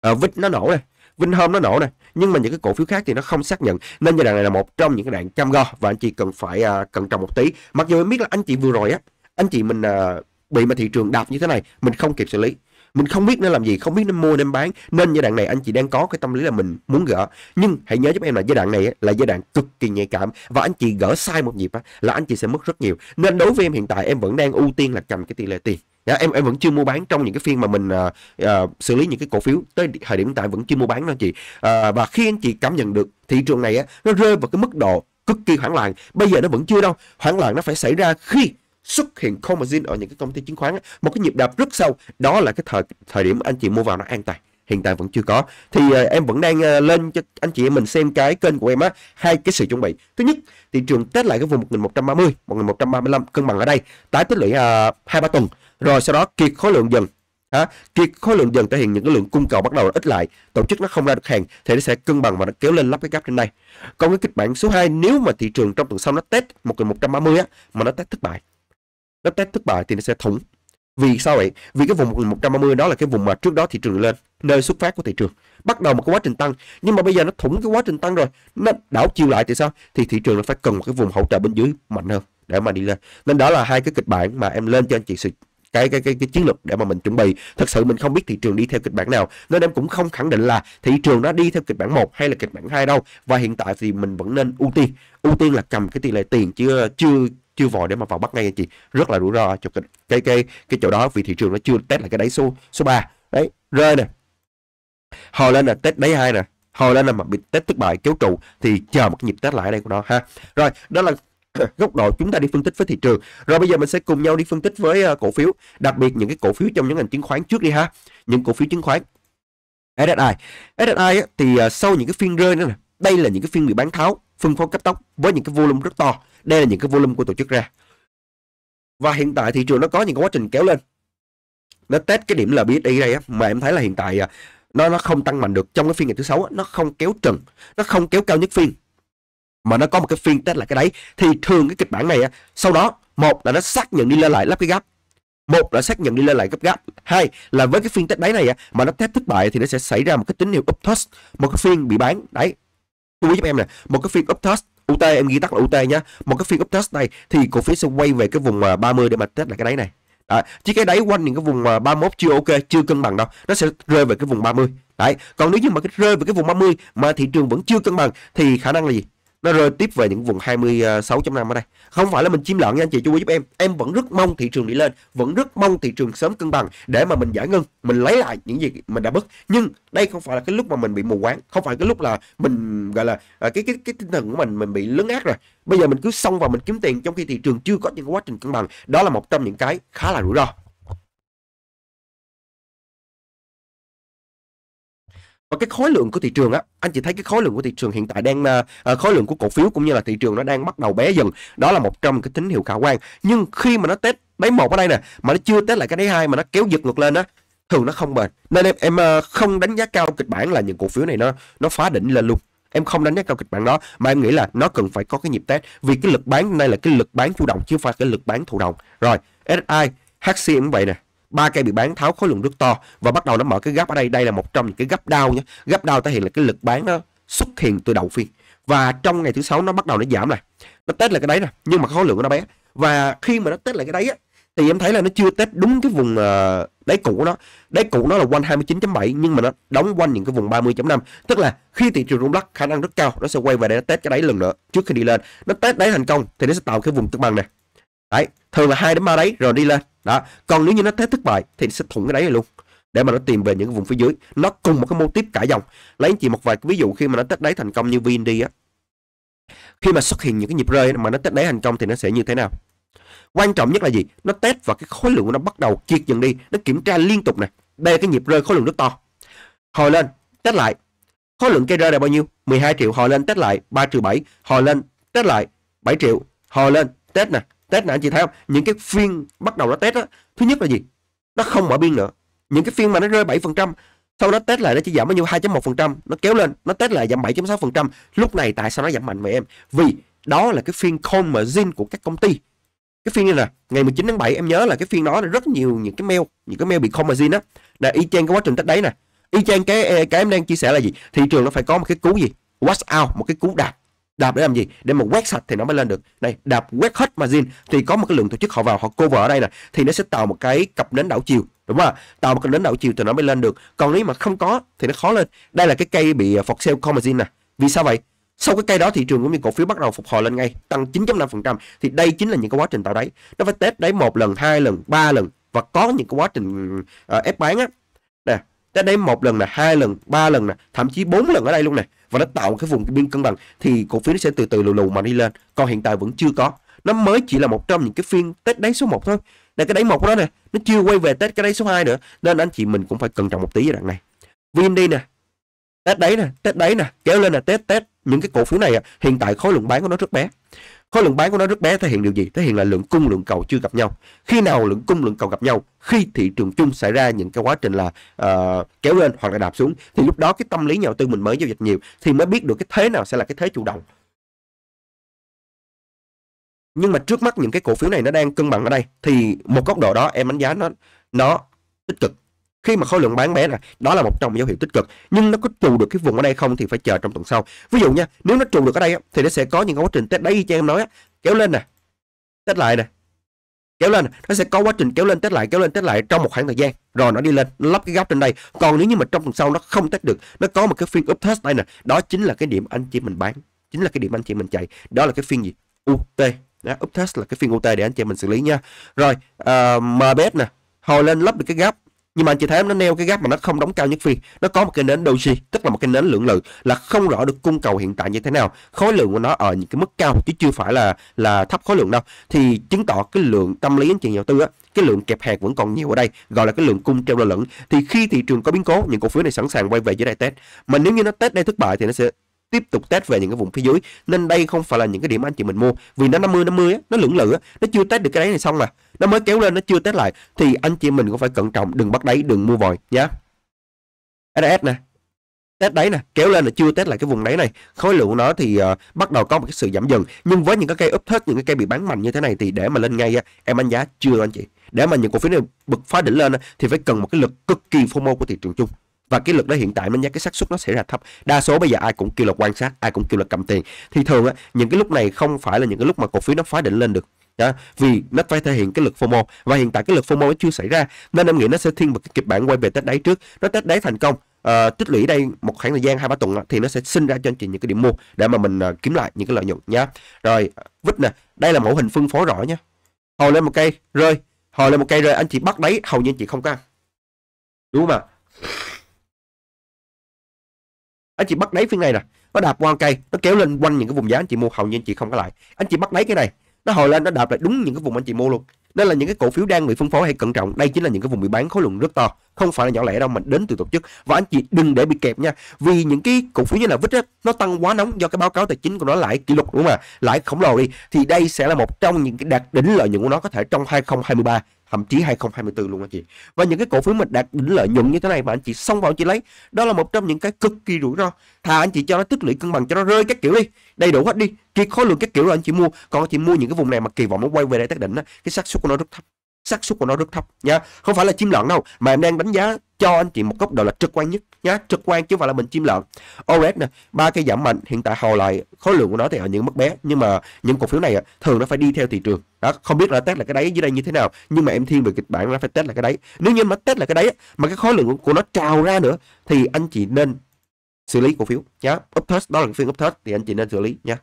Speaker 1: à, Vích nó nổ này Vinh Vinhome nó nổ này nhưng mà những cái cổ phiếu khác thì nó không xác nhận nên giai đoạn này là một trong những cái đoạn chăm go và anh chị cần phải à, cẩn trọng một tí mặc dù em biết là anh chị vừa rồi á anh chị mình à, bị mà thị trường đạp như thế này mình không kịp xử lý mình không biết nên làm gì không biết nên mua nên bán nên giai đoạn này anh chị đang có cái tâm lý là mình muốn gỡ nhưng hãy nhớ giúp em là giai đoạn này là giai đoạn cực kỳ nhạy cảm và anh chị gỡ sai một nhịp là anh chị sẽ mất rất nhiều nên đối với em hiện tại em vẫn đang ưu tiên là cầm cái tỷ lệ tiền Dạ, em em vẫn chưa mua bán trong những cái phiên mà mình uh, uh, xử lý những cái cổ phiếu tới thời điểm hiện tại vẫn chưa mua bán đâu chị uh, và khi anh chị cảm nhận được thị trường này á, nó rơi vào cái mức độ cực kỳ hoảng loạn bây giờ nó vẫn chưa đâu hoảng loạn nó phải xảy ra khi xuất hiện commodity ở những cái công ty chứng khoán một cái nhịp đạp rất sâu đó là cái thời thời điểm anh chị mua vào nó an toàn hiện tại vẫn chưa có thì uh, em vẫn đang uh, lên cho anh chị em mình xem cái kênh của em á hai cái sự chuẩn bị thứ nhất thị trường test lại cái vùng 1130 1135 cân bằng ở đây tái tích lũy ờ, hai uh, ba tuần rồi sau đó kiệt khối lượng dần À, kiệt khối lượng dần thể hiện những cái lượng cung cầu bắt đầu ít lại tổ chức nó không ra được hàng thì nó sẽ cân bằng và nó kéo lên lắp cái gap trên đây còn cái kịch bản số 2 nếu mà thị trường trong tuần sau nó test một một trăm ba mươi á mà nó test thất bại nó test thất bại thì nó sẽ thủng vì sao vậy vì cái vùng 130 đó là cái vùng mà trước đó thị trường lên nơi xuất phát của thị trường bắt đầu một cái quá trình tăng nhưng mà bây giờ nó thủng cái quá trình tăng rồi nó đảo chiều lại thì sao thì thị trường nó phải cần một cái vùng hỗ trợ bên dưới mạnh hơn để mà đi lên nên đó là hai cái kịch bản mà em lên cho anh chị sự cái cái cái cái chiến lược để mà mình chuẩn bị thật sự mình không biết thị trường đi theo kịch bản nào nên em cũng không khẳng định là thị trường nó đi theo kịch bản một hay là kịch bản hai đâu và hiện tại thì mình vẫn nên ưu tiên ưu tiên là cầm cái tỷ lệ tiền chưa chưa chưa vội để mà vào bắt ngay anh chị rất là rủi ro cho cái cái cái, cái chỗ đó vì thị trường nó chưa test lại cái đáy số số 3 đấy rơi nè hồi lên là test đáy hai nè hồi lên là mà bị test thất bại kéo trụ thì chờ một nhịp test lại đây của nó ha rồi đó là (coughs) góc độ chúng ta đi phân tích với thị trường rồi bây giờ mình sẽ cùng nhau đi phân tích với ờ, cổ phiếu đặc biệt những cái cổ phiếu trong những ngành chứng khoán trước đi ha những cổ phiếu chứng khoán SSI SSI thì ờ, sau những cái phiên rơi nữa nè đây là những cái phiên bị bán tháo phân phối cấp tốc với những cái volume rất to đây là những cái volume của tổ chức ra và hiện tại thị trường nó có những cái quá trình kéo lên nó test cái điểm là BSI đây á, mà em thấy là hiện tại à, nó nó không tăng mạnh được trong cái phiên ngày thứ sáu nó không kéo trần nó không kéo cao nhất phiên mà nó có một cái phiên test là cái đấy thì thường cái kịch bản này sau đó một là nó xác nhận đi lên lại lắp cái gap một là xác nhận đi lên lại gấp gáp hai là với cái phiên test đáy này mà nó test thất bại thì nó sẽ xảy ra một cái tín hiệu uptrust một cái phiên bị bán đấy Chú ý giúp em nè, một cái phiên up uptrend UT em ghi tắt là UT nhá. Một cái phiên up test này thì cổ phiếu sẽ quay về cái vùng 30 à, để mà test lại cái đáy này. À, chứ cái đáy quanh những cái vùng 31 à, chưa ok, chưa cân bằng đâu. Nó sẽ rơi về cái vùng 30. Đấy, còn nếu như mà cái rơi về cái vùng 30 mà thị trường vẫn chưa cân bằng thì khả năng là gì? nó rơi tiếp về những vùng 26.5 à, ở đây. Không phải là mình chiếm lợn nha anh chị chú ý giúp em. Em vẫn rất mong thị trường đi lên, vẫn rất mong thị trường sớm cân bằng để mà mình giải ngân, mình lấy lại những gì mình đã mất. Nhưng đây không phải là cái lúc mà mình bị mù quáng, không phải cái lúc là mình gọi là à, cái cái cái tinh thần của mình mình bị lấn át rồi. Bây giờ mình cứ xông vào mình kiếm tiền trong khi thị trường chưa có những quá trình cân bằng. Đó là một trong những cái khá là rủi ro. và cái khối lượng của thị trường á anh chị thấy cái khối lượng của thị trường hiện tại đang à, à, khối lượng của cổ phiếu cũng như là thị trường nó đang bắt đầu bé dần đó là một trong cái tín hiệu khả quan nhưng khi mà nó test đáy một ở đây nè mà nó chưa test lại cái đáy hai mà nó kéo giật ngược lên á thường nó không bền nên em em à, không đánh giá cao kịch bản là những cổ phiếu này nó nó phá đỉnh lên luôn em không đánh giá cao kịch bản đó mà em nghĩ là nó cần phải có cái nhịp test vì cái lực bán này là cái lực bán chủ động chứ không phải cái lực bán thụ động rồi SI HC cũng vậy nè ba cây bị bán tháo khối lượng rất to và bắt đầu nó mở cái gấp ở đây đây là một trong những cái gấp đau nhé gấp đau thể hiện là cái lực bán nó xuất hiện từ đầu phiên và trong ngày thứ sáu nó bắt đầu nó giảm này nó test là cái đấy nè nhưng mà khối lượng nó bé và khi mà nó test lại cái đấy á, thì em thấy là nó chưa test đúng cái vùng ờ, đáy cũ của nó đáy cũ nó là quanh 29.7 nhưng mà nó đóng quanh những cái vùng 30.5 tức là khi thị trường rung lắc khả năng rất cao nó sẽ quay về để nó test cái đáy lần nữa trước khi đi lên nó test đáy thành công thì nó sẽ tạo cái vùng cân bằng này đấy thường là hai đến ba đáy rồi đi lên đó còn nếu như nó thấy thất bại thì nó sẽ thủng cái đáy này luôn để mà nó tìm về những cái vùng phía dưới nó cùng một cái mô tiếp cả dòng lấy anh chị một vài ví dụ khi mà nó test đáy thành công như VND á khi mà xuất hiện những cái nhịp rơi mà nó test đáy thành công thì nó sẽ như thế nào quan trọng nhất là gì nó test và cái khối lượng của nó bắt đầu kiệt dần đi nó kiểm tra liên tục này đây là cái nhịp rơi khối lượng rất to hồi lên test lại khối lượng cây rơi là bao nhiêu 12 triệu hồi lên test lại 3 trừ 7 hồi lên test lại 7 triệu hồi lên test nè test nãy anh chị thấy không những cái phiên bắt đầu nó test á thứ nhất là gì nó không mở biên nữa những cái phiên mà nó rơi 7% sau đó test lại nó chỉ giảm bao nhiêu 2.1% nó kéo lên nó test lại giảm 7.6% lúc này tại sao nó giảm mạnh vậy em vì đó là cái phiên con margin của các công ty cái phiên này nè ngày 19 tháng 7 em nhớ là cái phiên đó là rất nhiều những cái mail những cái mail bị con margin á là y chang cái quá trình test đấy nè y chang cái cái em đang chia sẻ là gì thị trường nó phải có một cái cú gì wash out một cái cú đạp đạp để làm gì để mà quét sạch thì nó mới lên được này đạp quét hết margin thì có một cái lượng tổ chức họ vào họ cover ở đây nè thì nó sẽ tạo một cái cặp nến đảo chiều đúng không tạo một cái nến đảo chiều thì nó mới lên được còn nếu mà không có thì nó khó lên đây là cái cây bị à, for sale call margin nè vì sao vậy sau cái cây đó thị trường cũng như cổ phiếu bắt đầu phục hồi lên ngay tăng 9.5% thì đây chính là những cái quá trình tạo đáy nó phải test đáy một lần hai lần ba lần và có những cái quá trình uh, ép bán á, tết đấy một lần nè, hai lần, ba lần nè, thậm chí bốn lần ở đây luôn nè và nó tạo cái vùng biên cân bằng thì cổ phiếu nó sẽ từ từ lù lù mà đi lên. Còn hiện tại vẫn chưa có. Nó mới chỉ là một trong những cái phiên Tết đáy số 1 thôi. Là cái đáy một đó nè, nó chưa quay về Tết cái đáy số 2 nữa nên anh chị mình cũng phải cẩn trọng một tí giai đoạn này. viên đi nè, Tết đấy nè, Tết đấy nè, kéo lên là Tết Tết những cái cổ phiếu này à, hiện tại khối lượng bán của nó rất bé khối lượng bán của nó rất bé thể hiện điều gì thể hiện là lượng cung lượng cầu chưa gặp nhau khi nào lượng cung lượng cầu gặp nhau khi thị trường chung xảy ra những cái quá trình là uh, kéo lên hoặc là đạp xuống thì lúc đó cái tâm lý nhà đầu tư mình mới giao dịch nhiều thì mới biết được cái thế nào sẽ là cái thế chủ động nhưng mà trước mắt những cái cổ phiếu này nó đang cân bằng ở đây thì một góc độ đó em đánh giá nó nó tích cực khi mà khối lượng bán bé ra đó là một trong dấu hiệu tích cực nhưng nó có trụ được cái vùng ở đây không thì phải chờ trong tuần sau ví dụ nha nếu nó trụ được ở đây thì nó sẽ có những quá trình test đấy cho em nói kéo lên nè test lại nè kéo lên nó sẽ có quá trình kéo lên test lại kéo lên test lại trong một khoảng thời gian rồi nó đi lên nó lắp cái góc trên đây còn nếu như mà trong tuần sau nó không test được nó có một cái phiên up test đây nè đó chính là cái điểm anh chị mình bán chính là cái điểm anh chị mình chạy đó là cái phiên gì UT đó, up test là cái phiên UT để anh chị mình xử lý nha rồi uh, ờ, MBS nè hồi lên lắp được cái gap nhưng mà anh chị thấy nó neo cái gap mà nó không đóng cao nhất phiên nó có một cái nến doji tức là một cái nến lượng lượng là không rõ được cung cầu hiện tại như thế nào khối lượng của nó ở những cái mức cao chứ chưa phải là là thấp khối lượng đâu thì chứng tỏ cái lượng tâm lý anh chị đầu tư á cái lượng kẹp hạt vẫn còn nhiều ở đây gọi là cái lượng cung treo lơ lửng thì khi thị trường có biến cố những cổ phiếu này sẵn sàng quay về dưới đây test mà nếu như nó test đây thất bại thì nó sẽ tiếp tục test về những cái vùng phía dưới nên đây không phải là những cái điểm anh chị mình mua vì nó 50 50 á, nó lưỡng lự á, nó chưa test được cái đấy này xong mà nó mới kéo lên nó chưa test lại thì anh chị mình cũng phải cẩn trọng đừng bắt đáy đừng mua vòi nhá RS nè test đáy nè kéo lên là chưa test lại cái vùng đáy này khối lượng nó thì uh, bắt đầu có một cái sự giảm dần nhưng với những cái cây úp thất những cái cây bị bán mạnh như thế này thì để mà lên ngay em đánh giá chưa anh chị để mà những cổ phiếu này bật phá đỉnh lên thì phải cần một cái lực cực kỳ phô mô của thị trường chung và cái lực đó hiện tại mình nhắc cái xác suất nó sẽ là thấp đa số bây giờ ai cũng kêu là quan sát ai cũng kêu là cầm tiền thì thường á, những cái lúc này không phải là những cái lúc mà cổ phiếu nó phá đỉnh lên được đó, vì nó phải thể hiện cái lực FOMO và hiện tại cái lực FOMO nó chưa xảy ra nên em nghĩ nó sẽ thiên một cái kịch bản quay về test đáy trước nó test đáy thành công uh, tích lũy đây một khoảng thời gian hai ba tuần thì nó sẽ sinh ra cho anh chị những cái điểm mua để mà mình uh, kiếm lại những cái lợi nhuận nhá rồi vít nè đây là mẫu hình phân phối rõ nhá hồi lên một cây rơi hồi lên một cây rơi anh chị bắt
Speaker 2: đấy hầu như anh chị không có ăn đúng mà
Speaker 1: anh chị bắt đáy phiên này nè nó đạp qua cây nó kéo lên quanh những cái vùng giá anh chị mua hầu như anh chị không có lại anh chị bắt đáy cái này nó hồi lên nó đạp lại đúng những cái vùng anh chị mua luôn nên là những cái cổ phiếu đang bị phân phối hay cẩn trọng đây chính là những cái vùng bị bán khối lượng rất to không phải là nhỏ lẻ đâu mà đến từ tổ chức và anh chị đừng để bị kẹp nha vì những cái cổ phiếu như là vít á, nó tăng quá nóng do cái báo cáo tài chính của nó lãi kỷ lục đúng không ạ lãi khổng lồ đi thì đây sẽ là một trong những cái đạt đỉnh lợi nhuận của nó có thể trong 2023 thậm chí 2024 luôn anh chị và những cái cổ phiếu mà đạt đỉnh lợi nhuận như thế này mà anh chị xông vào anh chị lấy đó là một trong những cái cực kỳ rủi ro thà anh chị cho nó tích lũy cân bằng cho nó rơi các kiểu đi đầy đủ hết đi khi khối lượng các kiểu là anh chị mua còn anh chị mua những cái vùng này mà kỳ vọng nó quay về đây tác đỉnh đó, cái xác suất của nó rất thấp xác suất của nó rất thấp nha không phải là chim lợn đâu mà em đang đánh giá cho anh chị một góc độ là trực quan nhất nhá trực quan chứ không phải là mình chim lợn OREX nè ba cây giảm mạnh hiện tại hồi lại khối lượng của nó thì ở những mức bé nhưng mà những cổ phiếu này thường nó phải đi theo thị trường đó không biết là test là cái đáy dưới đây như thế nào nhưng mà em thiên về kịch bản nó phải test là cái đáy. nếu như mà test là cái đáy mà cái khối lượng của nó trào ra nữa thì anh chị nên xử lý cổ phiếu nhá uptest đó là phiên uptest thì anh chị nên xử lý nha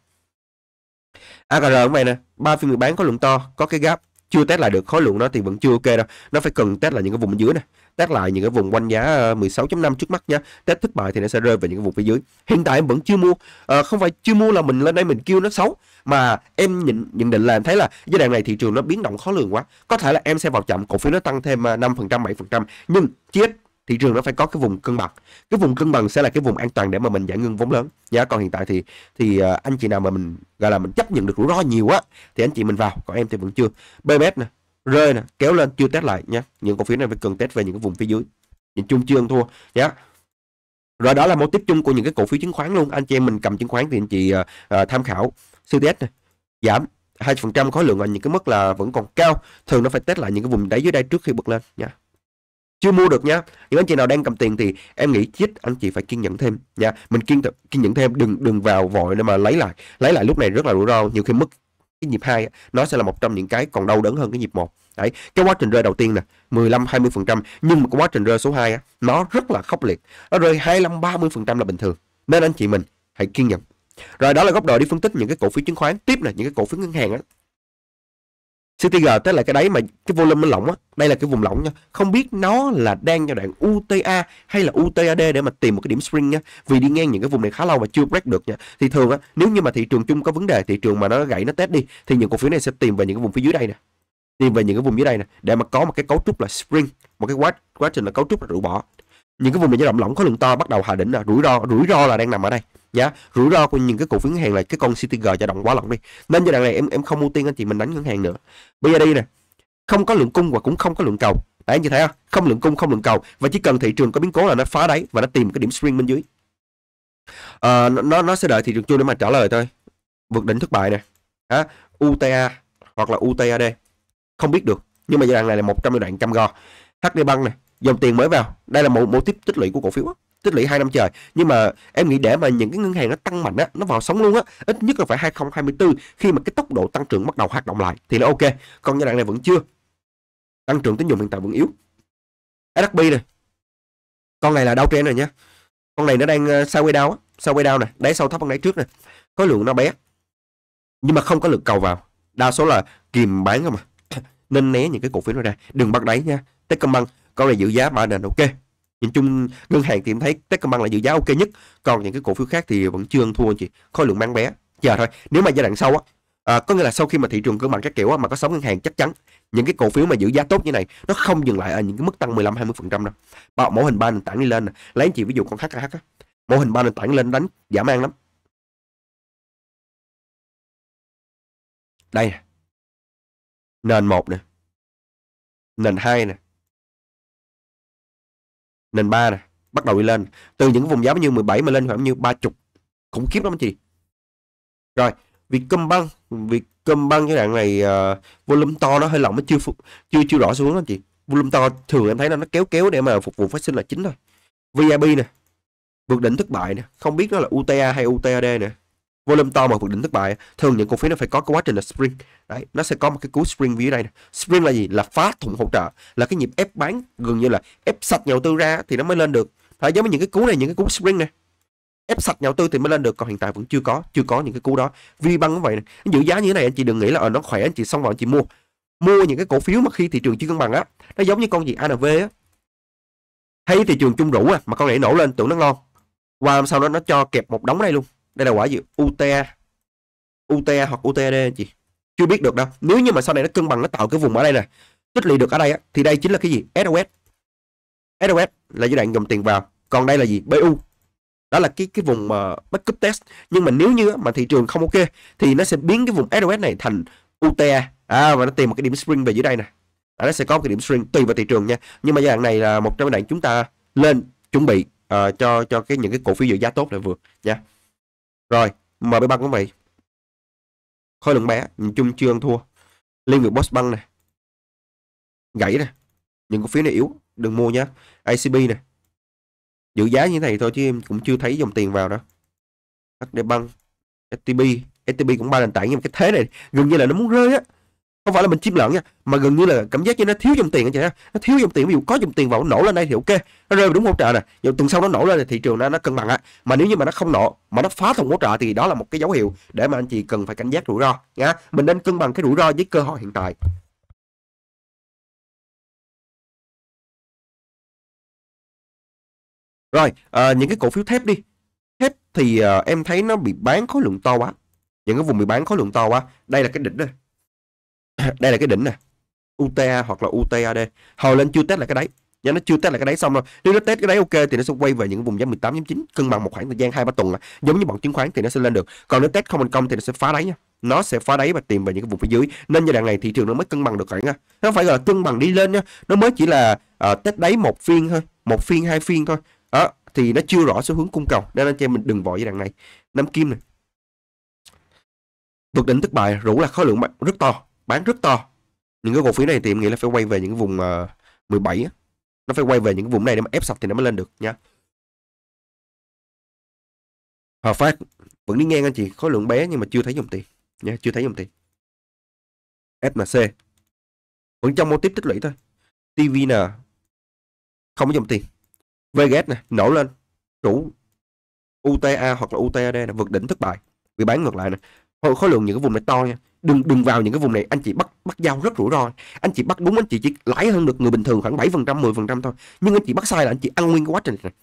Speaker 1: AGR của mày nè ba phiên người bán có lượng to có cái gap chưa test lại được khối lượng đó thì vẫn chưa ok đâu nó phải cần test lại những cái vùng dưới này test lại những cái vùng quanh giá 16.5 ờ, trước mắt nhá, test thất bại thì nó sẽ rơi về những cái vùng phía dưới hiện tại em vẫn chưa mua à, không phải chưa mua là mình lên đây mình kêu nó xấu mà em nhận, nhận định là em thấy là giai đoạn này thị trường nó biến động khó lường quá có thể là em sẽ vào chậm cổ phiếu nó tăng thêm 5% ờ, 7% nhưng chết thị trường nó phải có cái vùng cân bằng cái vùng cân bằng sẽ là cái vùng an toàn để mà mình giải ngân vốn lớn nhá còn hiện tại thì thì à, anh chị nào mà mình gọi là mình chấp nhận được rủi ro nhiều á thì anh chị mình vào còn em thì vẫn chưa bms nè rơi nè kéo lên chưa test lại nhá những cổ phiếu này phải cần test về những cái vùng phía dưới nhìn chung chưa ăn thua nhé rồi đó là mô tiếp chung của những cái cổ phiếu chứng khoán luôn anh chị em mình cầm chứng khoán thì anh chị uh, tham khảo siêu test này giảm 20% khối lượng ở những cái mức là vẫn còn cao thường nó phải test lại những cái vùng đáy dưới đây trước khi bật lên nha chưa mua được nha những anh chị nào đang cầm tiền thì em nghĩ chít anh chị phải kiên nhẫn thêm nha mình kiên kiên nhẫn thêm đừng đừng vào vội để mà lấy lại lấy lại lúc này rất là rủi ro nhiều khi mất cái nhịp hai nó sẽ là một trong những cái còn đau đớn hơn cái nhịp một đấy cái quá trình rơi đầu tiên nè 15 20 phần trăm nhưng mà cái quá trình rơi số 2 nó rất là khốc liệt nó rơi 25 30 phần trăm là bình thường nên anh chị mình hãy kiên nhẫn rồi đó là góc độ đi phân tích những cái cổ phiếu chứng khoán tiếp là những cái cổ phiếu ngân hàng á CTG tức là cái đấy mà cái volume nó lỏng á, đây là cái vùng lỏng nha. Không biết nó là đang giai đoạn UTA hay là UTAD để mà tìm một cái điểm spring nha. Vì đi ngang những cái vùng này khá lâu mà chưa break được nha. Thì thường á, nếu như mà thị trường chung có vấn đề, thị trường mà nó gãy nó test đi thì những cổ phiếu này sẽ tìm về những cái vùng phía dưới đây nè. Tìm về những cái vùng dưới đây nè để mà có một cái cấu trúc là spring, một cái quá quá trình là cấu trúc là rũ bỏ những cái vùng định giá rộng lỏng khối lượng to bắt đầu hạ đỉnh là rủi ro rủi ro là đang nằm ở đây nhá dạ, rủi ro của những cái cổ phiếu ngân hàng là cái con CTG cho động quá lỏng đi nên giai đoạn này em em không ưu tiên anh chị mình đánh ngân hàng nữa bây giờ đi nè không có lượng cung và cũng không có lượng cầu đấy như thế không? không lượng cung không lượng cầu và chỉ cần thị trường có biến cố là nó phá đáy và nó tìm cái điểm spring bên dưới à, nó nó sẽ đợi thị trường chui để mà trả lời thôi vượt đỉnh thất bại nè à, UTA hoặc là UTAD không biết được nhưng mà giai đoạn này là một trong giai đoạn cam go HD băng này dòng tiền mới vào đây là một mô tiếp tích lũy của cổ phiếu đó. tích lũy hai năm trời nhưng mà em nghĩ để mà những cái ngân hàng nó tăng mạnh á nó vào sống luôn á ít nhất là phải 2024 khi mà cái tốc độ tăng trưởng bắt đầu hoạt động lại thì là ok còn giai đoạn này vẫn chưa tăng trưởng tín dụng hiện tại vẫn
Speaker 2: yếu SHB này con này là đau trên rồi nhé con này nó đang
Speaker 1: sao quay đau sao quay đau nè đáy sâu thấp hơn đáy trước này khối lượng nó bé nhưng mà không có lực cầu vào đa số là kìm bán không mà (coughs) nên né những cái cổ phiếu này ra đừng bắt đáy nha Techcombank con này giữ giá mã nền ok nhìn chung ngân hàng tìm thấy Techcombank là giữ giá ok nhất còn những cái cổ phiếu khác thì vẫn chưa ăn thua anh chị khối lượng mang bé chờ thôi nếu mà giai đoạn sau á à, có nghĩa là sau khi mà thị trường cân bằng các kiểu á, mà có sóng ngân hàng chắc chắn những cái cổ phiếu mà giữ giá tốt như này nó không dừng lại ở những cái mức tăng 15 20 phần trăm đâu bảo mẫu hình ba nền tảng đi lên lấy anh chị ví dụ con HH á
Speaker 2: mẫu hình ba nền tảng lên đánh giảm mang lắm đây nền một nè nền hai nè nền ba này bắt đầu đi lên từ những vùng giá như 17
Speaker 1: mà lên khoảng như 30 khủng khiếp lắm anh chị rồi việc việc cơm băng cơm băng cái đoạn này uh, volume to nó hơi lỏng nó chưa chưa chưa rõ xuống anh chị volume to thường em thấy là nó kéo kéo để mà phục vụ phát sinh là chính thôi VIP nè vượt đỉnh thất bại nè không biết nó là UTA hay UTAD nè volume to mà vượt đỉnh thất bại thường những cổ phiếu nó phải có cái quá trình là spring đấy nó sẽ có một cái cú spring phía đây này. spring là gì là phá thủng hỗ trợ là cái nhịp ép bán gần như là ép sạch nhà đầu tư ra thì nó mới lên được phải giống như những cái cú này những cái cú spring này ép sạch nhà đầu tư thì mới lên được còn hiện tại vẫn chưa có chưa có những cái cú đó vi băng cũng vậy này. giữ giá như thế này anh chị đừng nghĩ là ở ờ, nó khỏe anh chị xong vào anh chị mua mua những cái cổ phiếu mà khi thị trường chưa cân bằng á nó giống như con gì ANV á hay thị trường chung rủ à mà con này nổ lên tưởng nó ngon qua wow, hôm sau đó nó cho kẹp một đống đây luôn đây là quả gì UTA UTA hoặc UTD chị chưa biết được đâu nếu như mà sau này nó cân bằng nó tạo cái vùng ở đây này tích lũy được ở đây á, thì đây chính là cái gì SOS SOS là giai đoạn dòng tiền vào còn đây là gì BU đó là cái cái vùng mà backup test nhưng mà nếu như mà thị trường không ok thì nó sẽ biến cái vùng SOS này thành UTA à, và nó tìm một cái điểm spring về dưới đây nè à, nó sẽ có một cái điểm spring tùy vào thị trường nha nhưng mà giai đoạn này là một trong những đoạn chúng ta lên chuẩn bị uh, cho cho cái những cái cổ phiếu dự giá tốt là vừa nha rồi, MB3 cũng vậy. Khối lượng
Speaker 2: bé, nhìn chung chưa ăn thua. Liên việc boss băng này. Gãy nè. Những
Speaker 1: cổ phiếu này yếu, đừng mua nhé. ACB nè. Giữ giá như thế này thôi chứ em cũng chưa thấy dòng tiền vào đó. HD băng, STB, STB cũng ba lần tải nhưng mà cái thế này gần như là nó muốn rơi á không phải là mình chim lợn nha mà gần như là cảm giác như nó thiếu dòng tiền anh chị ha nó thiếu dòng tiền ví dụ có dòng tiền vào nó nổ lên đây thì ok nó rơi vào đúng hỗ trợ nè dù tuần sau nó nổ lên thì thị trường nó nó cân bằng á mà nếu như mà nó không nổ mà nó phá thùng hỗ trợ thì đó là một cái dấu hiệu để mà anh chị cần phải cảnh giác rủi ro nha mình nên cân bằng cái rủi ro với cơ hội hiện tại
Speaker 2: rồi à, những cái cổ phiếu thép đi
Speaker 1: thép thì à, em thấy nó bị bán khối lượng to quá những cái vùng bị bán khối lượng to quá đây là cái đỉnh đây (laughs) đây là cái đỉnh nè UTA hoặc là UTAD hồi lên chưa test là cái đáy nha nó chưa test là cái đáy xong rồi nếu nó test cái đáy ok thì nó sẽ quay về những vùng giá 18 9 cân bằng một khoảng thời gian hai ba tuần là giống như bọn chứng khoán thì nó sẽ lên được còn nếu test không thành công thì nó sẽ phá đáy nha nó sẽ phá đáy và tìm về những cái vùng phía dưới nên giai đoạn này thị trường nó mới cân bằng được khoảng nha à. nó phải gọi là cân bằng đi lên nha nó mới chỉ là uh, test đáy một phiên thôi một phiên hai phiên thôi đó thì nó chưa rõ xu hướng cung cầu nên anh chị mình đừng vội giai đoạn này năm kim này vượt đỉnh thất bại rủ là khối lượng rất to bán rất to những cái cổ phiếu này thì em nghĩ là phải quay về những vùng uh, ờ, 17 nó phải quay về những vùng này để mà ép sập thì nó mới lên được nha
Speaker 2: Hòa Phát vẫn đi ngang anh chị khối lượng bé nhưng mà chưa thấy dòng tiền nha chưa thấy dòng tiền SMC vẫn trong mô tiếp tích lũy thôi TVN
Speaker 1: không có dòng tiền VGS nè nổ lên chủ UTA hoặc là UTAD là vượt đỉnh thất bại bị bán ngược lại nè khối lượng những cái vùng này to nha đừng đừng vào những cái vùng này anh chị bắt bắt giao rất rủi ro anh chị bắt đúng anh chị chỉ lãi hơn được người bình thường khoảng 7 phần trăm 10 phần trăm thôi nhưng anh chị bắt sai là anh chị ăn nguyên cái quá trình này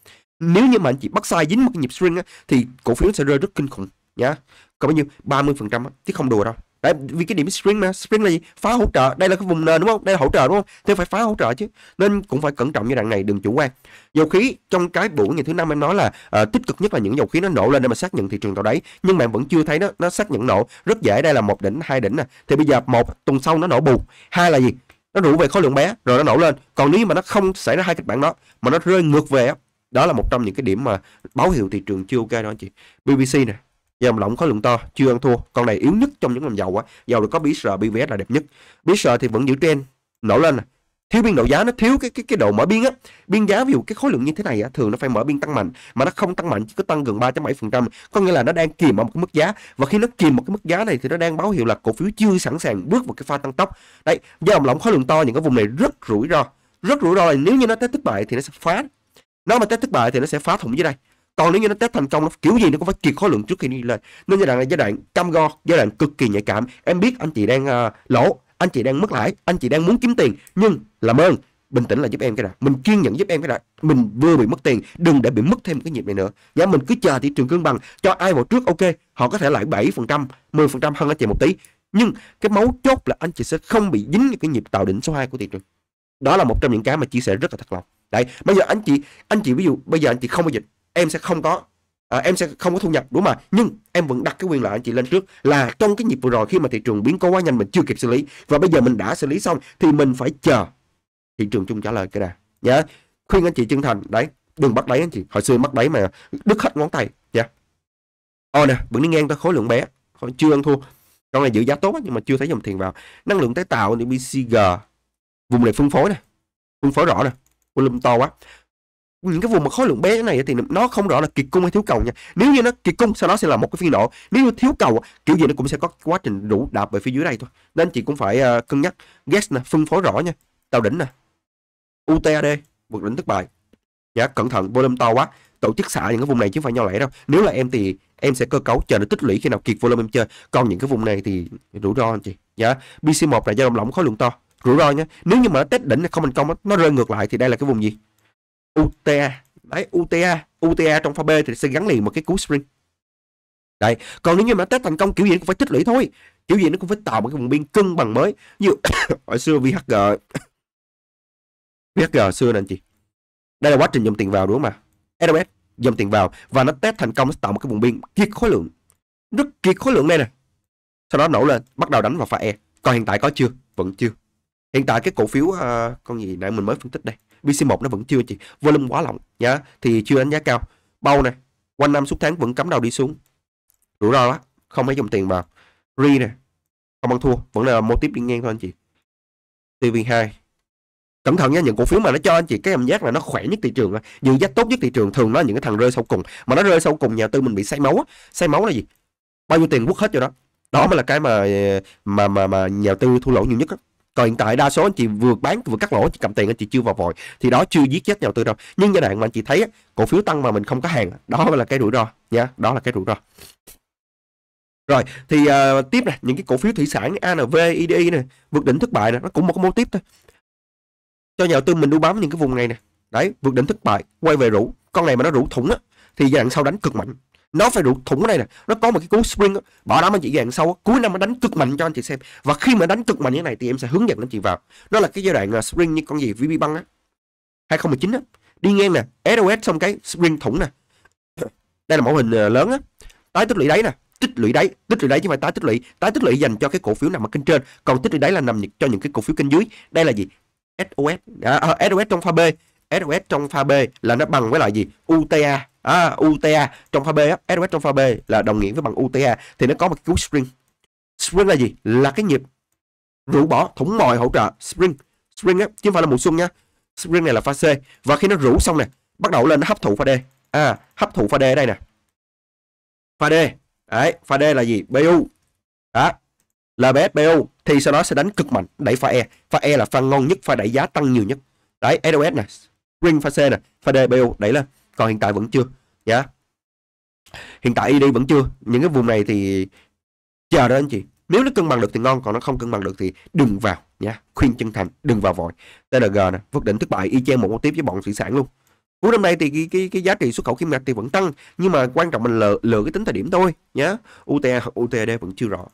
Speaker 1: nếu như mà anh chị bắt sai dính mất nhịp string á, thì cổ phiếu sẽ rơi rất kinh khủng nhá còn bao nhiêu 30 phần trăm chứ không đùa đâu Đấy, vì cái điểm string mà string là gì phá hỗ trợ đây là cái vùng nền đúng không đây là hỗ trợ đúng không thì phải phá hỗ trợ chứ nên cũng phải cẩn trọng như đoạn này đừng chủ quan dầu khí trong cái buổi ngày thứ năm em nói là à, tích cực nhất là những dầu khí nó nổ lên để mà xác nhận thị trường tàu đáy nhưng mà em vẫn chưa thấy nó nó xác nhận nổ rất dễ đây là một đỉnh hai đỉnh nè thì bây giờ một tuần sau nó nổ bù hai là gì nó rủ về khối lượng bé rồi nó nổ lên còn nếu mà nó không xảy ra hai kịch bản đó mà nó rơi ngược về đó là một trong những cái điểm mà báo hiệu thị trường chưa ok đó anh chị BBC này dòng lỏng khối lượng to chưa ăn thua con này yếu nhất trong những dòng dầu á dầu được có bí BR BVS là đẹp nhất bí BR thì vẫn giữ trên nổi lên này thiếu biên độ giá nó thiếu cái cái cái độ mở biên á biên giá ví dụ cái khối lượng như thế này á, thường nó phải mở biên tăng mạnh mà nó không tăng mạnh chỉ có tăng gần 3.7% có nghĩa là nó đang kìm ở một cái mức giá và khi nó kìm một cái mức giá này thì nó đang báo hiệu là cổ phiếu chưa sẵn sàng bước vào cái pha tăng tốc đấy dòng lỏng khối lượng to những cái vùng này rất rủi ro rất rủi ro là nếu như nó tới thất bại thì nó sẽ phá nó mà tới thất bại thì nó sẽ phá thủng dưới đây còn nếu như nó test thành công nó kiểu gì nó cũng phải kiệt khối lượng trước khi đi lên nên giai đoạn này giai đoạn cam go giai đoạn cực kỳ nhạy cảm em biết anh chị đang uh, lỗ anh chị đang mất lãi anh chị đang muốn kiếm tiền nhưng làm ơn bình tĩnh là giúp em cái đã mình kiên nhẫn giúp em cái đã mình vừa bị mất tiền đừng để bị mất thêm cái nhịp này nữa giá dạ, mình cứ chờ thị trường cân bằng cho ai vào trước ok họ có thể lãi 7 phần trăm 10 phần trăm hơn anh chị một tí nhưng cái máu chốt là anh chị sẽ không bị dính cái nhịp tạo đỉnh số 2 của thị trường đó là một trong những cái mà chia sẻ rất là thật lòng đấy bây giờ anh chị anh chị ví dụ bây giờ anh chị không có dịch em sẽ không có à, em sẽ không có thu nhập đúng mà nhưng em vẫn đặt cái quyền lợi anh chị lên trước là trong cái nhịp vừa rồi khi mà thị trường biến cố quá nhanh mình chưa kịp xử lý và bây giờ mình đã xử lý xong thì mình phải chờ thị trường chung trả lời cái này nhá khuyên anh chị chân thành đấy đừng bắt đáy anh chị hồi xưa bắt đáy mà đứt hết ngón tay nhá dạ. ô nè vẫn đi ngang tới khối lượng bé còn chưa ăn thua con này giữ giá tốt nhưng mà chưa thấy dòng tiền vào năng lượng tái tạo thì bcg vùng này phân phối này phân phối rõ nè volume to quá những cái vùng mà khối lượng bé này thì nó không rõ là kiệt cung hay thiếu cầu nha nếu như nó kiệt cung sau đó sẽ là một cái phiên nổ nếu như thiếu cầu kiểu gì nó cũng sẽ có quá trình đủ đạp về phía dưới đây thôi nên chị cũng phải uh, cân nhắc guess nè phân phối rõ nha tàu đỉnh nè UTAD vượt đỉnh thất bại dạ cẩn thận volume to quá tổ chức xả những cái vùng này chứ không phải nhau lẻ đâu nếu là em thì em sẽ cơ cấu chờ để tích lũy khi nào kiệt volume em chơi còn những cái vùng này thì rủi ro anh chị dạ BC1 là dao động lỏng khối lượng to rủi ro nhé nếu như mà nó test đỉnh không thành công nó rơi ngược lại thì đây là cái vùng gì UTA đấy UTA UTA trong pha B thì sẽ gắn liền một cái cú spring đấy còn nếu như mà test thành công kiểu gì nó cũng phải tích lũy thôi kiểu gì nó cũng phải tạo một cái vùng biên cân bằng mới như (coughs) hồi xưa VHG (coughs) VHG xưa nè anh chị đây là quá trình dòng tiền vào đúng không ạ à? dòng tiền vào và nó test thành công nó tạo một cái vùng biên kiệt khối lượng rất kiệt khối lượng đây nè sau đó nổ lên bắt đầu đánh vào pha E còn hiện tại có chưa vẫn chưa hiện tại cái cổ phiếu uh, con gì nãy mình mới phân tích đây VC1 nó vẫn chưa chị volume quá lỏng nhá thì chưa đánh giá cao bao này quanh năm suốt tháng vẫn cắm đầu đi xuống rủi ro đó không lấy dòng tiền vào ri nè không ăn thua vẫn là mô tiếp đi ngang thôi anh chị TV2 cẩn thận nha những cổ phiếu mà nó cho anh chị cái cảm giác là nó khỏe nhất thị trường dự giá tốt nhất thị trường thường nó là những cái thằng rơi sau cùng mà nó rơi sau cùng nhà tư mình bị say máu á say máu là gì bao nhiêu tiền quốc hết cho đó đó mới là cái mà mà mà mà nhà tư thua lỗ nhiều nhất á còn hiện tại đa số anh chị vừa bán vừa cắt lỗ chị cầm tiền anh chị chưa vào vội thì đó chưa giết chết nhà đầu tư đâu nhưng giai đoạn mà anh chị thấy cổ phiếu tăng mà mình không có hàng đó là cái rủi ro nha đó là cái rủi ro rồi thì uh, tiếp này những cái cổ phiếu thủy sản ANV, IDI này vượt đỉnh thất bại này nó cũng một cái mô tiếp thôi cho nhà đầu tư mình đu bám những cái vùng này nè đấy vượt đỉnh thất bại quay về rủ con này mà nó rủ thủng á thì giai đoạn sau đánh cực mạnh nó phải đủ thủng ở đây nè nó có một cái cú spring bảo đảm anh chị dàn sau cuối năm nó đánh cực mạnh cho anh chị xem và khi mà đánh cực mạnh như này thì em sẽ hướng dẫn anh chị vào đó là cái giai đoạn à, spring như con gì VB băng á 2019 á đi ngang nè SOS xong cái spring thủng nè (coughs) đây là mẫu hình à, lớn á tái tích lũy đáy nè tích lũy đáy tích lũy đáy chứ không phải tái tích lũy tái tích lũy dành cho cái cổ phiếu nằm ở kênh trên còn tích lũy đáy là nằm cho những cái cổ phiếu kênh dưới đây là gì SOS à, SOS trong pha B SOS trong pha B là nó bằng với lại gì UTA à, UTA trong pha B á, SOS trong pha B là đồng nghĩa với bằng UTA thì nó có một cú spring, spring là gì? Là cái nhịp rũ bỏ thủng mồi hỗ trợ spring, spring á chứ không phải là mùa xuân nha. Spring này là pha C và khi nó rũ xong nè, bắt đầu lên nó hấp thụ pha D. À, hấp thụ pha D ở đây nè. Pha D. Đấy, pha D là gì? BU. Đó. LBS BU thì sau đó sẽ đánh cực mạnh đẩy pha E. Pha E là pha ngon nhất, pha đẩy giá tăng nhiều nhất. Đấy, SOS nè, spring pha C nè, pha D BU đẩy lên còn hiện tại vẫn chưa nhá dạ. hiện tại đi vẫn chưa những cái vùng này thì chờ đó anh chị nếu nó cân bằng được thì ngon còn nó không cân bằng được thì đừng vào nhá. khuyên chân thành đừng vào vội TLG nè vượt đỉnh thất bại y chang một mối tiếp với bọn thủy sản luôn cuối năm nay thì cái, cái, cái giá trị xuất khẩu kim ngạch thì vẫn tăng nhưng mà quan trọng mình lựa, lựa cái tính thời điểm thôi nhá UTA hoặc UTD vẫn chưa rõ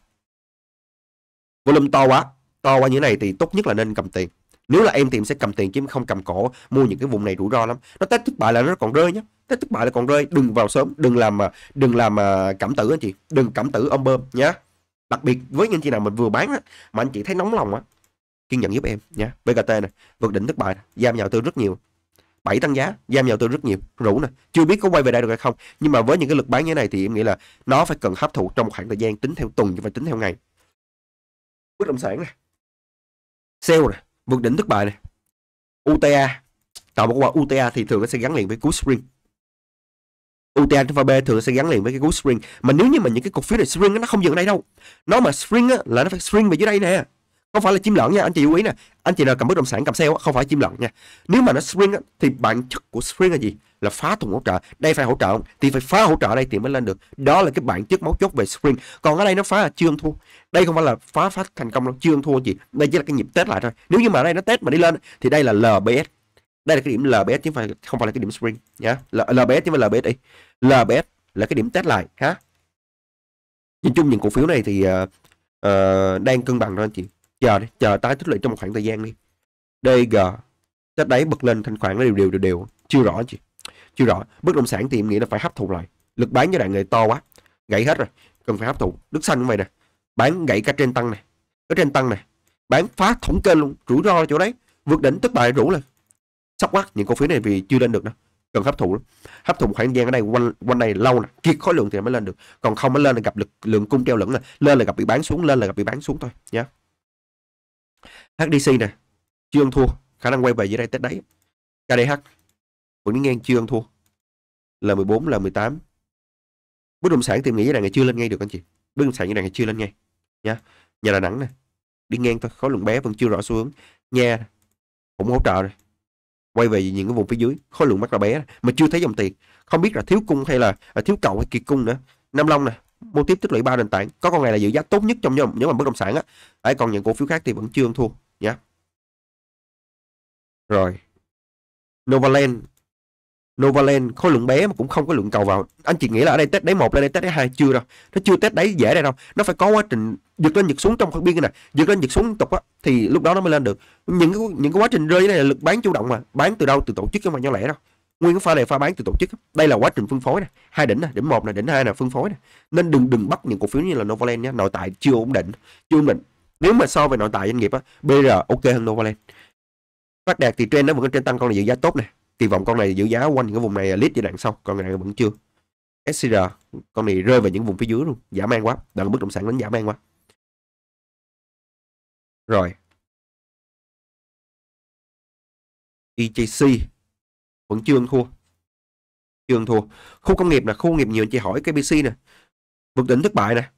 Speaker 1: volume to quá to quá như thế này thì tốt nhất là nên cầm tiền nếu là em thì em sẽ cầm tiền chứ em không cầm cổ mua những cái vùng này rủi ro lắm nó test thất bại là nó còn rơi nhé test thất bại là còn rơi đừng vào sớm đừng làm mà đừng làm mà cảm tử anh chị đừng cảm tử ông bơm nhá đặc biệt với những chị nào mình vừa bán á, mà anh chị thấy nóng lòng á kiên nhẫn giúp em nhá BKT này vượt đỉnh thất bại này. giam nhà tư rất nhiều bảy tăng giá giam nhà tư rất nhiều rủ nè chưa biết có quay về đây được hay không nhưng mà với những cái lực bán như thế này thì em nghĩ là nó phải cần hấp thụ trong khoảng thời gian tính theo tuần chứ phải tính theo ngày bất động sản này sale này vượt đỉnh thất bại này UTA tạo một quả UTA thì thường nó sẽ gắn liền với cú spring UTA trên pha B thường sẽ gắn liền với cái cú spring mà nếu như mà những cái cổ phiếu này spring nó không dừng ở đây đâu nó mà spring á, là nó phải spring về dưới đây nè không phải là chim lợn nha anh chị chú ý nè anh chị nào cầm bất động sản cầm sale không phải chim lợn nha nếu mà nó spring á, thì bản chất của spring là gì là phá thùng hỗ trợ đây phải hỗ trợ không thì phải phá hỗ trợ đây thì mới lên được đó là cái bản chất máu chốt về spring còn ở đây nó phá là chưa ăn thua đây không phải là phá phá thành công đâu chưa ăn thua gì đây chỉ là cái nhịp test lại thôi nếu như mà ở đây nó test mà đi lên thì đây là lbs đây là cái điểm lbs chứ không phải không phải là cái điểm spring nhá lbs chứ không phải lbs đi lbs là cái điểm test lại ha nhìn chung những cổ phiếu này thì uh, uh, đang cân bằng thôi anh chị chờ đi chờ tái tích lũy trong một khoảng thời gian đi DG chắc đấy bật lên thanh khoản nó đều đều đều đều chưa rõ anh chị chưa rõ bất động sản thì em nghĩ là phải hấp thụ lại lực bán giai đoạn này to quá gãy hết rồi cần phải hấp thụ đức xanh cũng vậy nè bán gãy cả trên tăng này ở trên tăng này bán phá thủng kênh luôn rủi ro chỗ đấy vượt đỉnh thất bại rủ lên sắp quá những cổ phiếu này vì chưa lên được đó cần hấp thụ lắm. hấp thụ khoảng gian ở đây quanh quanh này lâu nè kiệt khối lượng thì mới lên được còn không mới lên là gặp lực lượng cung treo lẫn nè lên là gặp bị bán xuống lên là gặp bị bán xuống thôi nhé HDC nè chưa ăn thua khả năng quay về dưới đây tết đấy KDH đi ngang chưa ăn thua là 14 là 18 bất động sản tìm nghĩ là ngày chưa lên ngay được anh chị bất động sản như này ngày chưa lên ngay nha nhà Đà Nẵng nè đi ngang thôi khối lượng bé vẫn chưa rõ xu hướng nha cũng hỗ trợ rồi quay về những cái vùng phía dưới khối lượng bắt là bé mà chưa thấy dòng tiền không biết là thiếu cung hay là, là thiếu cầu hay kiệt cung nữa Nam Long nè mô tiếp tích lũy ba nền tảng có con này là giữ giá tốt nhất trong nhóm nhóm bất động sản á ấy còn những cổ phiếu khác thì vẫn chưa ăn thua Nha. rồi Novaland Novaland khối lượng bé mà cũng không có lượng cầu vào anh chị nghĩ là ở đây test đáy một lên đây test đáy hai chưa đâu nó chưa test đáy dễ đây đâu nó phải có quá trình giật lên giật xuống trong khoảng biên này giật lên giật xuống tục á thì lúc đó nó mới lên được những cái, những cái quá trình rơi này là lực bán chủ động mà bán từ đâu từ tổ chức chứ phải nhỏ lẻ đâu nguyên cái pha này pha bán từ tổ chức đây là quá trình phân phối này. hai đỉnh này đỉnh một nè đỉnh hai là phân phối này. nên đừng đừng bắt những cổ phiếu như là Novaland nhé nội tại chưa ổn định chưa ổn định nếu mà so về nội tại doanh nghiệp á BR ok hơn Novaland phát đạt thì trên nó vẫn trên tăng con là giữ giá tốt này kỳ vọng con này giữ giá quanh cái vùng này lít giai đoạn sau con này vẫn chưa SCR con này rơi vào những vùng phía dưới luôn giả man quá đó là bất động sản đánh giả man quá rồi EJC vẫn chưa ăn thua chưa ăn thua khu công nghiệp là khu công nghiệp nhiều anh chị hỏi KBC nè vượt đỉnh thất bại nè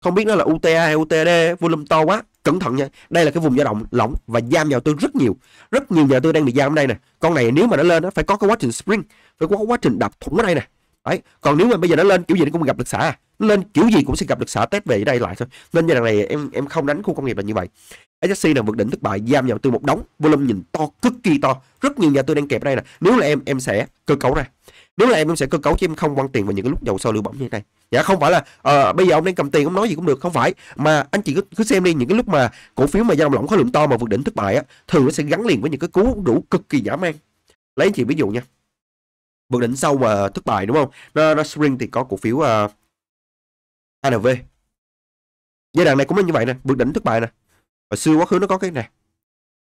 Speaker 1: không biết nó là UTA hay UTD volume to quá cẩn thận nha đây là cái vùng dao động lỏng và giam nhà đầu tư rất nhiều rất nhiều nhà đầu tư đang bị giam ở đây nè con này nếu mà nó lên nó phải có cái quá trình spring phải có quá trình đập thủng ở đây nè đấy còn nếu mà bây giờ nó lên kiểu gì nó cũng gặp lực xả à. nó lên kiểu gì cũng sẽ gặp lực xả test về đây lại thôi nên giai đoạn này em em không đánh khu công nghiệp là như vậy SSC là vượt đỉnh thất bại giam nhà đầu tư một đống volume nhìn to cực kỳ to rất nhiều nhà đầu tư đang kẹp ở đây nè nếu là em em sẽ cơ cấu ra nếu là em em sẽ cơ cấu chứ em không quăng tiền vào những cái lúc dầu sôi lửa bỏng như thế này dạ không phải là ờ, bây giờ ông đang cầm tiền ông nói gì cũng được không phải mà anh chị cứ, cứ xem đi những cái lúc mà cổ phiếu mà dao lỏng khối lượng to mà vượt đỉnh thất bại á thường nó sẽ gắn liền với những cái cú đủ cực kỳ dã man lấy anh chị ví dụ nha vượt đỉnh sâu mà thất bại đúng không nó, nó spring
Speaker 2: thì có cổ phiếu uh, ờ, ANV giai đoạn này cũng như vậy nè vượt đỉnh thất bại nè hồi xưa quá khứ nó có cái nè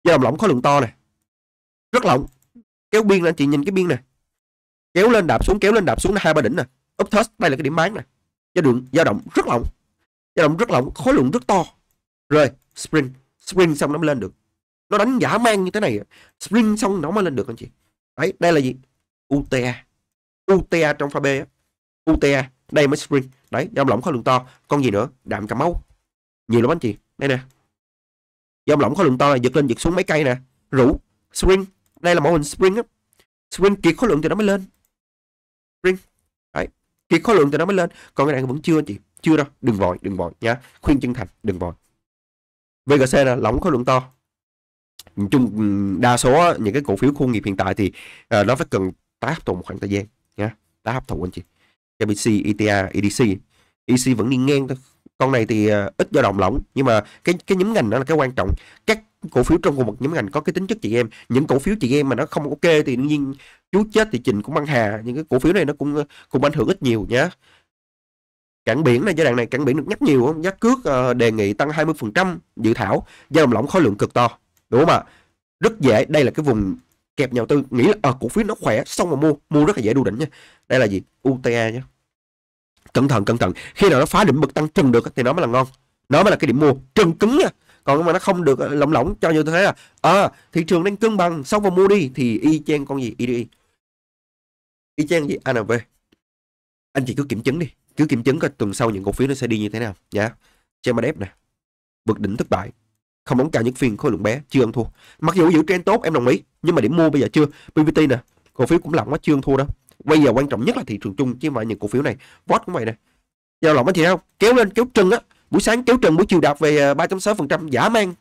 Speaker 2: dao lỏng khối lượng to này, rất
Speaker 1: lỏng kéo biên là anh chị nhìn cái biên này kéo lên đạp xuống kéo lên đạp xuống hai ba đỉnh nè up test đây là cái điểm bán nè dao động dao động rất lỏng dao động rất lỏng khối lượng rất to rồi spring spring xong nó mới lên được nó đánh giả mang như thế này spring xong nó mới lên được anh chị đấy đây là gì UTA UTA trong pha B UTA đây mới spring đấy dao lỏng khối lượng to con gì nữa đạm cà mau nhiều lắm anh chị đây nè dao lỏng khối lượng to là giật lên giật xuống mấy cây nè rủ spring đây là mẫu hình spring á spring kiệt khối lượng thì nó mới lên ring đấy thì khối lượng thì nó mới lên còn cái này vẫn chưa anh chị chưa đâu đừng vội đừng vội nhá khuyên chân thành đừng vội VGC là lỏng khối lượng to chung ừ, đa số những cái cổ phiếu khu nghiệp hiện tại thì uh, nó phải cần tái hấp thụ một khoảng thời gian Nha, tái hấp thụ anh chị KBC, ETA, EDC EDC vẫn đi ngang thôi con này thì ờ, ít do động lỏng nhưng mà cái cái nhóm ngành đó là cái quan trọng các cổ phiếu trong cùng một nhóm ngành có cái tính chất chị em những cổ phiếu chị em mà nó không ok thì đương nhiên chú chết thì trình cũng băng hà những cái cổ phiếu này nó cũng ờ, cũng ảnh hưởng ít nhiều nhé cảng biển này giai đoạn này cảng biển được nhắc nhiều giá cước ờ, đề nghị tăng 20% dự thảo do động lỏng khối lượng cực to đúng không ạ rất dễ đây là cái vùng kẹp nhà đầu tư nghĩ là à, cổ phiếu nó khỏe xong mà mua mua rất là dễ đu đỉnh nha đây là gì UTA nhé cẩn thận cẩn thận khi nào nó phá đỉnh bậc tăng trần được thì nó mới là ngon nó mới là cái điểm mua trần cứng nha còn mà nó không được à, lỏng lỏng cho như thế là à, thị trường đang cân bằng xong vào mua đi thì y chang con gì y y chang gì anv anh chị cứ kiểm chứng đi cứ kiểm chứng coi tuần sau những cổ phiếu nó sẽ đi như thế nào nhá dạ. chemadev nè vượt đỉnh thất bại không bóng cao nhất phiên khối lượng bé chưa ăn thua mặc dù giữ trend tốt em đồng ý nhưng mà điểm mua bây giờ chưa pvt nè cổ phiếu cũng lỏng quá chưa ăn thua đâu bây giờ quan trọng nhất là thị trường chung chứ mà những cổ phiếu này vót cũng vậy nè giao động anh chị không kéo lên kéo trần á buổi sáng kéo trần buổi chiều đạt về 3.6% à, giả mang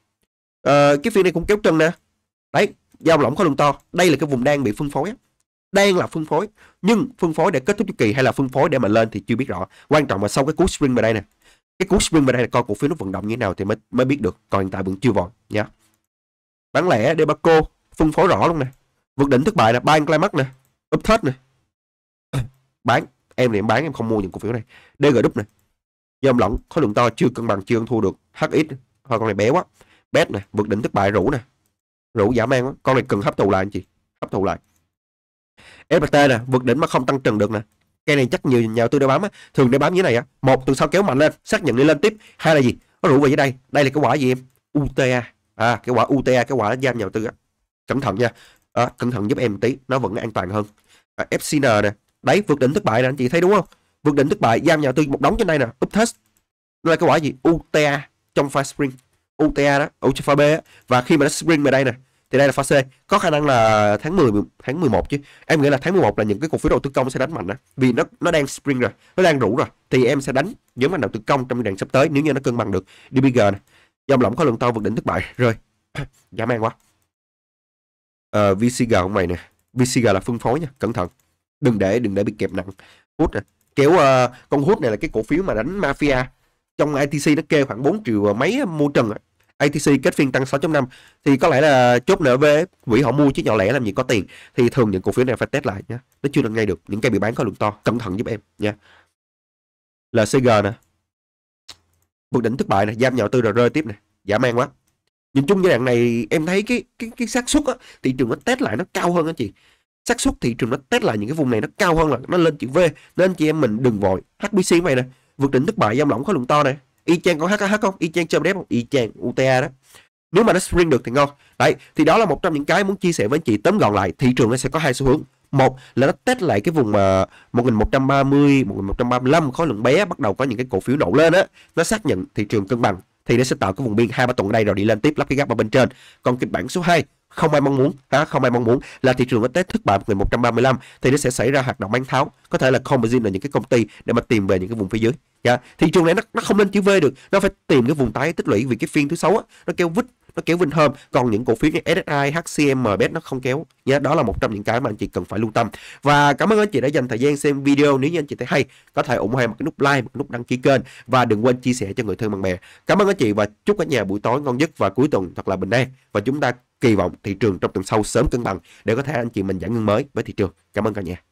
Speaker 1: ờ, cái phiên này cũng kéo trần nè đấy giao động khối lượng to đây là cái vùng đang bị phân phối đang là phân phối nhưng phân phối để kết thúc chu kỳ hay là phân phối để mà lên thì chưa biết rõ quan trọng là sau cái cú spring về đây nè cái cú spring về đây là coi cổ phiếu nó vận động như thế nào thì mới mới biết được còn hiện tại vẫn chưa vội nhá bán lẻ Debaco phân phối rõ luôn nè vượt đỉnh thất bại là Ban Climax nè Uptest nè bán em này em bán em không mua những cổ phiếu này DG Đúc này dòng lỏng khối lượng to chưa cân bằng chưa ăn thua được HX thôi con này bé quá bet này vượt đỉnh thất bại rủ nè rủ giả mang quá con này cần hấp thụ lại anh chị hấp thụ lại FPT nè vượt đỉnh mà không tăng trần được nè cái này chắc nhiều nhà đầu tư đã bám á thường để bám như thế này á một từ sau kéo mạnh lên xác nhận đi lên tiếp hai là gì nó rủ về dưới đây đây là cái quả gì em UTA à cái quả UTA cái quả giam nhà đầu tư á cẩn thận nha à, cẩn thận giúp em tí nó vẫn an toàn hơn à, FCN nè đấy vượt đỉnh thất bại nè anh chị thấy đúng không vượt đỉnh thất bại giam nhà tư một đống trên đây nè up test nó là cái quả gì UTA trong file spring UTA đó ở pha B đó. và khi mà nó spring về đây nè thì đây là pha C có khả năng là tháng 10 tháng 11 chứ em nghĩ là tháng 11 là những cái cổ phiếu đầu tư công sẽ đánh mạnh đó vì nó nó đang spring rồi nó đang rủ rồi thì em sẽ đánh nhóm ngành đầu tư công trong giai đoạn sắp tới nếu như nó cân bằng được DBG này dòng lỏng có lượng to vượt đỉnh thất bại rồi (coughs) dã mang quá uh, ờ, VCG ông mày nè VCG là phân phối nha cẩn thận đừng để đừng để bị kẹp nặng hút này kiểu uh, con hút này là cái cổ phiếu mà đánh mafia trong ITC nó kê khoảng 4 triệu mấy ờ, mua trần ITC kết phiên tăng 6.5 thì có lẽ là chốt nợ về quỹ họ mua chứ nhỏ lẻ làm gì có tiền thì thường những cổ phiếu này phải test lại nhé nó chưa được ngay được những cây bị bán có lượng to cẩn thận giúp em nha LCG nè vượt đỉnh thất bại nè giam nhà đầu tư rồi rơi tiếp nè giả mang quá nhìn chung giai đoạn này em thấy cái cái cái xác suất thị trường nó test lại nó cao hơn anh chị xác suất thị trường nó test lại những cái vùng này nó cao hơn là nó lên chữ V nên chị em mình đừng vội HBC vậy nè vượt đỉnh thất bại giao lỏng khối lượng to này y chang có HH không y chang chôm đép không y chang UTA đó nếu mà nó spring được thì ngon đấy thì đó là một trong những cái muốn chia sẻ với anh chị tóm gọn lại thị trường nó sẽ có hai xu hướng một là nó test lại cái vùng mà 1130 1135 khối lượng bé bắt đầu có những cái cổ phiếu nổ lên á nó xác nhận thị trường cân bằng thì nó sẽ tạo cái vùng biên hai ba tuần ở đây rồi đi lên tiếp lắp cái gap ở bên trên còn kịch bản số 2 không ai mong muốn ha, không ai mong muốn là thị trường có tế thất bại một người 135 thì nó sẽ xảy ra hoạt động bán tháo có thể là composite là những cái công ty để mà tìm về những cái vùng phía dưới dạ. thị trường này nó, nó không lên chữ V được nó phải tìm cái vùng tái tích lũy vì cái phiên thứ sáu á, nó kêu vứt nó kéo vinh Vinhome còn những cổ phiếu như SSI, HCM, MBS nó không kéo nhé đó là một trong những cái mà anh chị cần phải lưu tâm và cảm ơn anh chị đã dành thời gian xem video nếu như anh chị thấy hay có thể ủng hộ một cái nút like một cái nút đăng ký kênh và đừng quên chia sẻ cho người thân bạn bè cảm ơn anh chị và chúc cả nhà buổi tối ngon giấc và cuối tuần thật là bình an và chúng ta kỳ vọng thị trường trong tuần sau sớm cân bằng để có thể anh chị mình giải ngân mới với thị trường cảm ơn cả nhà